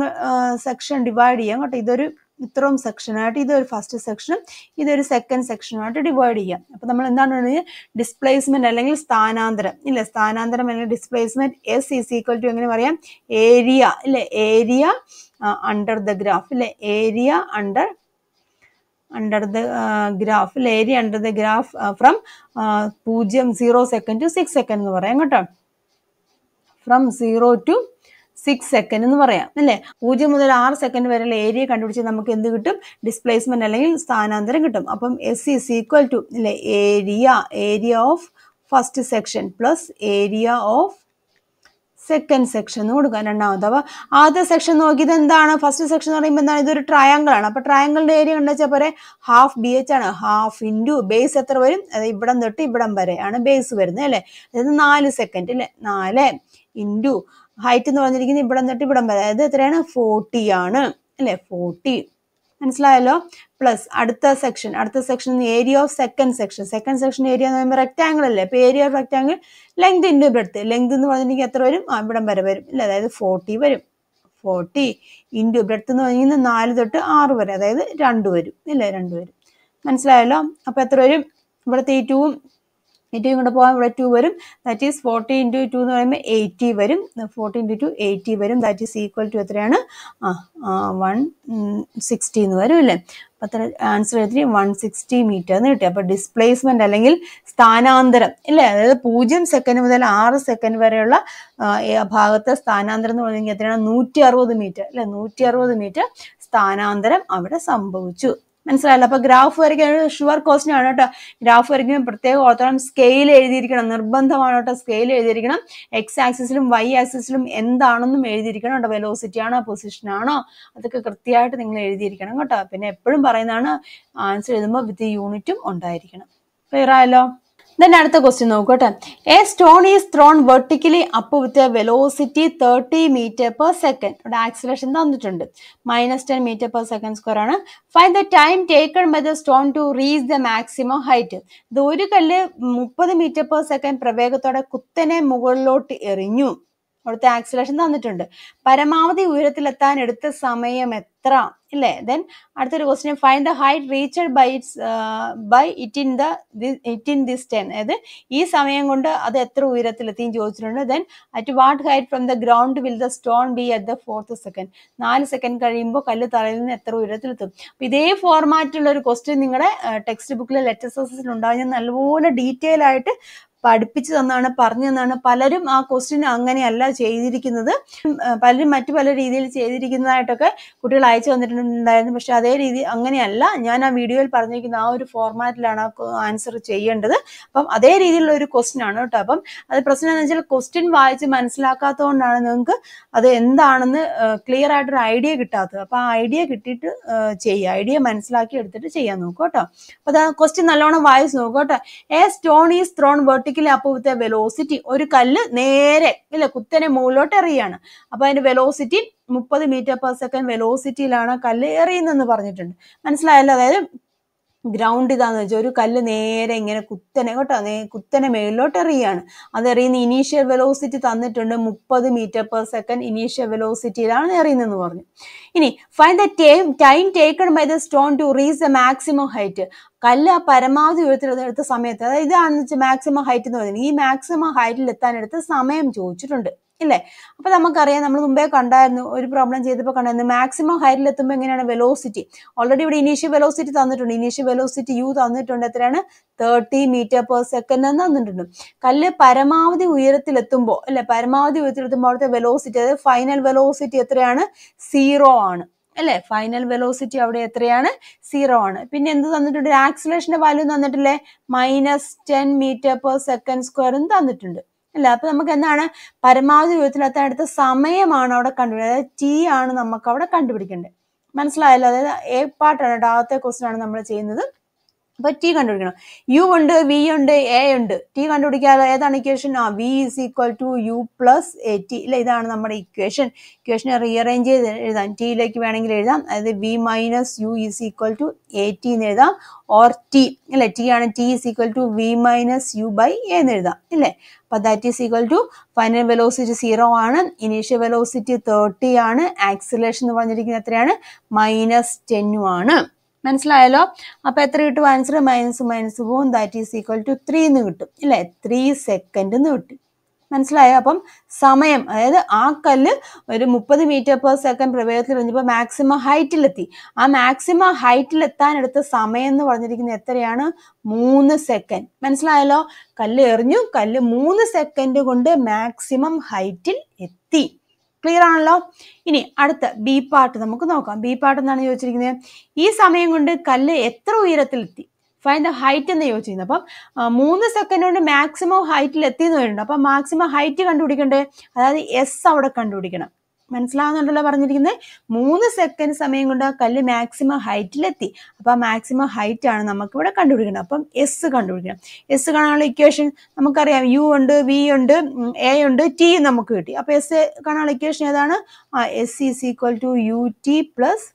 സെക്ഷൻ ഡിവൈഡ് ചെയ്യാം കേട്ടോ ഇതൊരു ഇത്രയും സെക്ഷനായിട്ട് ഇതൊരു ഫസ്റ്റ് സെക്ഷനും ഇതൊരു സെക്കൻഡ് സെക്ഷനുമായിട്ട് ഡിവൈഡ് ചെയ്യാം അപ്പോൾ നമ്മൾ എന്താണ് പറയുന്നത് ഡിസ്പ്ലേസ്മെന്റ് അല്ലെങ്കിൽ സ്ഥാനാന്തരം ഇല്ല സ്ഥാനാന്തരം അല്ലെങ്കിൽ displacement S is equal to എങ്ങനെ പറയാം ഏരിയ ഇല്ലേ ഏരിയ അണ്ടർ ദ ഗ്രാഫ് ഇല്ലേ area under under the graph ഇല്ലേ area under the graph from പൂജ്യം zero second to six second എന്ന് പറയാം കേട്ടോ from zero to six second എന്ന് പറയാം അല്ലേ പൂജ്യം മുതൽ ആറ് സെക്കൻഡ് വരെയുള്ള ഏരിയ കണ്ടുപിടിച്ച് നമുക്ക് എന്ത് കിട്ടും ഡിസ്പ്ലേസ്മെന്റ് അല്ലെങ്കിൽ സ്ഥാനാന്തരം കിട്ടും അപ്പം എസ് ഇസ് ഈക്വൽ ടു അല്ലേ area area of first section plus area of second section എന്ന് കൊടുക്കുക രണ്ടാമത് അപ്പോൾ ആദ്യ സെക്ഷൻ നോക്കിയത് എന്താണ് ഫസ്റ്റ് സെക്ഷൻ എന്ന് പറയുമ്പോൾ എന്താണ് ഇതൊരു ട്രയാങ്കിൾ ആണ് അപ്പോൾ ട്രയാങ്കിളിൻ്റെ ഏരിയ കണ്ടു വെച്ചാൽ പറയാം ഹാഫ് ബി എച്ച് ആണ് ഹാഫ് ഇൻറ്റു ബേസ് എത്ര വരും അതായത് ഇവിടം തൊട്ട് ഇവിടം വരെ ആണ് ബേസ് വരുന്നത് അല്ലേ അതായത് നാല് സെക്കൻഡ് അല്ലേ നാല് ഇൻറ്റു ഹൈറ്റ് എന്ന് പറഞ്ഞിരിക്കുന്നത് ഇവിടെ നിന്നിട്ട് ഇവിടം വരെ അതായത് എത്രയാണ് ഫോർട്ടി ആണ് അല്ലേ ഫോർട്ടി മനസ്സിലായല്ലോ പ്ലസ് അടുത്ത സെക്ഷൻ അടുത്ത section area of second section second section area എന്ന് പറയുമ്പോൾ റെക്റ്റാങ്കിൾ അല്ലേ അപ്പൊ area of rectangle length into breadth length എന്ന് പറഞ്ഞിരിക്കുന്നത് എത്ര വരും ആ ഇവിടം വരെ വരും അല്ലേ അതായത് ഫോർട്ടി വരും ഫോർട്ടി ഇൻറ്റു ബ്രെഡ്ത്ത് എന്ന് പറഞ്ഞിരിക്കുന്നത് നാല് തൊട്ട് ആറ് വരെ അതായത് രണ്ട് വരും ഇല്ലേ രണ്ട് വരും മനസ്സിലായല്ലോ അപ്പോൾ എത്ര വരും ഇവിടെ തീറ്റവും നെഗറ്റീവ് ഇങ്ങോട്ട് പോകാൻ ഇവിടെ ടു വരും that is forty into two എന്ന് പറയുമ്പോൾ എയ്റ്റി വരും ഫോർട്ടി ഇൻറ്റു ടു എയ്റ്റി വരും ദാറ്റ് ഈസ് ഈക്വൽ ടു എത്രയാണ് ആ വൺ സിക്സ്റ്റി എന്ന് വരും അല്ലേ അപ്പം അത്ര ആൻസർ എഴുതി വൺ സിക്സ്റ്റി മീറ്റർ എന്ന് കിട്ടി അപ്പോൾ ഡിസ്പ്ലേസ്മെന്റ് അല്ലെങ്കിൽ സ്ഥാനാന്തരം ഇല്ലേ അതായത് പൂജ്യം സെക്കൻഡ് മുതൽ ആറ് സെക്കൻഡ് വരെയുള്ള ഭാഗത്തെ സ്ഥാനാന്തരം എന്ന് പറഞ്ഞെങ്കിൽ എത്രയാണ് നൂറ്റി അറുപത് മീറ്റർ അല്ലേ നൂറ്റി അറുപത് മീറ്റർ സ്ഥാനാന്തരം അവിടെ സംഭവിച്ചു മനസ്സിലായല്ലോ അപ്പൊ ഗ്രാഫ് വരയ്ക്കാൻ ഷുവർ ക്വസ്റ്റ്യൻ ആണ് കേട്ടോ ഗ്രാഫ് വരയ്ക്കുമ്പോൾ പ്രത്യേക ഓർത്തോളം സ്കെയിൽ എഴുതിയിരിക്കണം നിർബന്ധമാണ് കേട്ടോ സ്കെയിൽ എഴുതിയിരിക്കണം എക്സ് ആക്സിസിലും വൈ ആക്സിസിലും എന്താണെന്നും എഴുതിയിരിക്കണം കേട്ടോ വെലോസിറ്റി ആണോ പൊസിഷൻ ആണോ അതൊക്കെ കൃത്യമായിട്ട് നിങ്ങൾ എഴുതിയിരിക്കണം കേട്ടോ പിന്നെ എപ്പോഴും പറയുന്നതാണ് ആൻസർ എഴുതുമ്പോൾ വിത്ത് യൂണിറ്റും ഉണ്ടായിരിക്കണം ക്ലിയർ ആയല്ലോ ദെൻ അടുത്ത ക്വസ്റ്റ്യൻ നോക്കട്ടെ a stone is thrown vertically up with a velocity thirty meter per second ഇവിടെ ആക്സിലേഷൻ തന്നിട്ടുണ്ട് minus ten metre per second square ആണ് find the time taken by the stone to reach the maximum height ഇത് ഒരു കല്ല് മുപ്പത് meter per second പ്രവേഗത്തോടെ കുത്തനെ മുകളിലോട്ട് എറിഞ്ഞു അവിടുത്തെ ആക്സിലേഷൻ തന്നിട്ടുണ്ട് പരമാവധി ഉയരത്തിലെത്താൻ എടുത്ത സമയം എത്ര ഇല്ലേ ദെൻ അടുത്തൊരു question find the height reached by its by it in the it in this ten അതായത് ഈ സമയം കൊണ്ട് അത് എത്ര ഉയരത്തിലെത്തിയും ചോദിച്ചിട്ടുണ്ട് then at what height from the ground will the stone be at the fourth second നാല് സെക്കൻഡ് കഴിയുമ്പോൾ കല്ല് തറയിൽ നിന്ന് എത്ര ഉയരത്തിലെത്തും അപ്പം ഇതേ ഫോർമാറ്റുള്ള ഒരു ക്വസ്റ്റ്യൻ നിങ്ങളുടെ ടെക്സ്റ്റ് ബുക്കിലെ ലെറ്റർ സോസസിൽ ഉണ്ടാകും ഞാൻ നല്ലപോലെ ഡീറ്റെയിൽ ആയിട്ട് പഠിപ്പിച്ചു തന്നാണ് പറഞ്ഞു തന്നാണ് പലരും ആ ക്വസ്റ്റ്യൻ അങ്ങനെയല്ല ചെയ്തിരിക്കുന്നത് പലരും മറ്റു പല രീതിയിൽ ചെയ്തിരിക്കുന്നതായിട്ടൊക്കെ കുട്ടികൾ അയച്ചു തന്നിട്ടുണ്ടായിരുന്നു പക്ഷെ അതേ രീതി അങ്ങനെയല്ല ഞാൻ ആ വീഡിയോയിൽ പറഞ്ഞിരിക്കുന്ന ആ ഒരു ഫോർമാറ്റിലാണ് ആൻസർ ചെയ്യേണ്ടത് അപ്പം അതേ രീതിയിലുള്ള ഒരു ക്വസ്റ്റ്യൻ ആണ് കേട്ടോ അപ്പം അത് പ്രശ്നം എന്ന് വെച്ചാൽ ക്വസ്റ്റ്യൻ വായിച്ച് മനസ്സിലാക്കാത്തതുകൊണ്ടാണ് നിങ്ങൾക്ക് അത് എന്താണെന്ന് ക്ലിയർ ആയിട്ടൊരു ഐഡിയ കിട്ടാത്തത് അപ്പം ആ ഐഡിയ കിട്ടിയിട്ട് ചെയ്യുക ഐഡിയ മനസ്സിലാക്കി എടുത്തിട്ട് ചെയ്യാൻ നോക്കൂ കേട്ടോ അപ്പം അത് ക്വസ്റ്റ്യൻ നല്ലോണം വായിച്ച് നോക്കൂ കേട്ടോ a stone is thrown verti basically അപ്പുറത്തെ വെലോസിറ്റി ഒരു കല്ല് നേരെ ഇല്ല കുത്തനെ മുകളിലോട്ട് എറിയാണ് അപ്പോൾ അതിന്റെ വെലോസിറ്റി മുപ്പത് മീറ്റർ പെർ സെക്കൻഡ് വെലോസിറ്റിയിലാണ് കല്ല് എറിയുന്നതെന്ന് പറഞ്ഞിട്ടുണ്ട് മനസ്സിലായല്ലോ അതായത് ഗ്രൗണ്ട് ഇതാന്ന് വെച്ചാൽ ഒരു കല്ല് നേരെ ഇങ്ങനെ കുത്തനെ കേട്ടോ കുത്തനെ മേളിലോട്ട് എറിയാണ് അത് എറിയുന്ന ഇനീഷ്യൽ വെലോസിറ്റി തന്നിട്ടുണ്ട് മുപ്പത് മീറ്റർ പെർ സെക്കൻഡ് ഇനീഷ്യൽ വെലോസിറ്റിയിലാണ് എറിയുന്നതെന്ന് പറഞ്ഞു ഇനി find the time time taken by the stone to reach the maximum height കല്ല് ആ പരമാവധി ഉയർത്തിലെടുത്ത സമയത്ത് അതായത് വെച്ചാൽ മാക്സിമം ഹൈറ്റ് എന്ന് പറയുന്നത് ഈ മാക്സിമം ഹൈറ്റിൽ എത്താനെടുത്ത് സമയം ചോദിച്ചിട്ടുണ്ട് ഇല്ലേ അപ്പൊ നമുക്കറിയാം നമ്മൾ മുമ്പേ കണ്ടായിരുന്നു ഒരു പ്രോബ്ലം ചെയ്തപ്പോൾ കണ്ടായിരുന്നു മാക്സിമം ഹൈറ്റിൽ എത്തുമ്പോൾ എങ്ങനെയാണ് വെലോസിറ്റി ഓൾറെഡി ഇവിടെ ഇനീഷ്യൽ വെലോസിറ്റി തന്നിട്ടുണ്ട് ഇനീഷ്യൽ വെലോസിറ്റി യു തന്നിട്ടുണ്ട് എത്രയാണ് തേർട്ടി മീറ്റർ പെർ സെക്കൻഡ് എന്ന് തന്നിട്ടുണ്ട് കല്ല് പരമാവധി ഉയരത്തിൽ എത്തുമ്പോൾ അല്ലെ പരമാവധി ഉയരത്തിൽ എത്തുമ്പോൾ അവിടുത്തെ വെലോസിറ്റി അതായത് ഫൈനൽ വെലോസിറ്റി എത്രയാണ് സീറോ ആണ് അല്ലെ ഫൈനൽ വെലോസിറ്റി അവിടെ എത്രയാണ് സീറോ ആണ് പിന്നെ എന്ത് തന്നിട്ടുണ്ട് ആക്സിലേഷന്റെ വാല്യൂ തന്നിട്ടില്ലേ minus ten metre per second സ്ക്വയറും തന്നിട്ടുണ്ട് അല്ല അപ്പൊ നമുക്ക് എന്താണ് പരമാവധി ഉപയോഗത്തിലെത്താൻ അടുത്ത സമയമാണ് അവിടെ കണ്ടുപിടിക്കുന്നത് അതായത് ടി ആണ് നമുക്ക് അവിടെ കണ്ടുപിടിക്കേണ്ടത് മനസ്സിലായല്ലോ അതായത് എ പാർട്ടാണ് ഡാവത്തെ ക്വസ്റ്റൻ ആണ് നമ്മൾ ചെയ്യുന്നത് അപ്പൊ ടി കണ്ടുപിടിക്കണം യു ഉണ്ട് വി ഉണ്ട് എ ഉണ്ട് ടി കണ്ടുപിടിക്കാതെ ഏതാണ് ഇക്വേഷൻ ആ V is equal to U plus A T അല്ലെ ഇതാണ് നമ്മുടെ ഇക്വേഷൻ ഇക്വേഷനെ റീഅറേഞ്ച് ചെയ്ത് എഴുതാം ടിയിലേക്ക് വേണമെങ്കിൽ എഴുതാം അതായത് V minus U is equal to A T എന്ന് എഴുതാം ഓർ ടി അല്ലെ ടി ആണ് T is equal to V minus U by A എന്ന് എഴുതാം അല്ലേ അപ്പൊ that is equal to final velocity zero ആണ് ഇനീഷ്യൽ വെലോസിറ്റി തേർട്ടി ആണ് ആക്സിലേഷൻ എന്ന് പറഞ്ഞിരിക്കുന്നത് എത്രയാണ് മൈനസ് ടെന്നു ആണ് മനസ്സിലായല്ലോ അപ്പോൾ എത്ര കിട്ടും ആൻസർ മൈനസ് മൈനസ് പോവും that is equal to three എന്ന് കിട്ടും ഇല്ലേ ത്രീ സെക്കൻഡ് എന്ന് കിട്ടും മനസ്സിലായോ അപ്പം സമയം അതായത് ആ കല്ല് ഒരു മുപ്പത് മീറ്റർ പെർ സെക്കൻഡ് പ്രവേഗത്തിൽ എറിഞ്ഞപ്പോൾ മാക്സിമം ഹൈറ്റിലെത്തി ആ മാക്സിമം ഹൈറ്റിലെത്താൻ എടുത്ത സമയം എന്ന് പറഞ്ഞിരിക്കുന്നത് എത്രയാണ് മൂന്ന് സെക്കൻഡ് മനസ്സിലായല്ലോ കല്ല് എറിഞ്ഞു കല്ല് മൂന്ന് സെക്കൻഡ് കൊണ്ട് മാക്സിമം ഹൈറ്റിൽ എത്തി ക്ലിയർ ആണല്ലോ ഇനി അടുത്ത ബി പാർട്ട് നമുക്ക് നോക്കാം ബി പാർട്ട് എന്താണ് ചോദിച്ചിരിക്കുന്നത് ഈ സമയം കൊണ്ട് കല്ല് എത്ര ഉയരത്തിലെത്തി ഫൈൻഡ് ദ ഹൈറ്റ് എന്ന് ചോദിച്ചിരുന്നു അപ്പം മൂന്ന് സെക്കൻഡ് കൊണ്ട് മാക്സിമം ഹൈറ്റിൽ എത്തി എന്ന് വരുന്നുണ്ട് അപ്പം മാക്സിമം ഹൈറ്റ് കണ്ടുപിടിക്കണ്ടേ അതായത് എസ് അവിടെ കണ്ടുപിടിക്കണം മനസ്സിലാവുന്നുണ്ടല്ലോ പറഞ്ഞിരിക്കുന്നത് മൂന്ന് സെക്കൻഡ് സമയം കൊണ്ട് കല്ല് മാക്സിമം ഹൈറ്റിലെത്തി അപ്പോൾ ആ മാക്സിമം ഹൈറ്റ് ആണ് നമുക്ക് ഇവിടെ കണ്ടുപിടിക്കണം അപ്പം എസ് കണ്ടുപിടിക്കണം എസ് കാണാനുള്ള ഇക്വേഷൻ നമുക്കറിയാം യു ഉണ്ട് വി ഉണ്ട് എ ഉണ്ട് ടി നമുക്ക് കിട്ടി അപ്പോൾ എസ് കാണാനുള്ള ഇക്വേഷൻ ഏതാണ് ആ S is equal to U T plus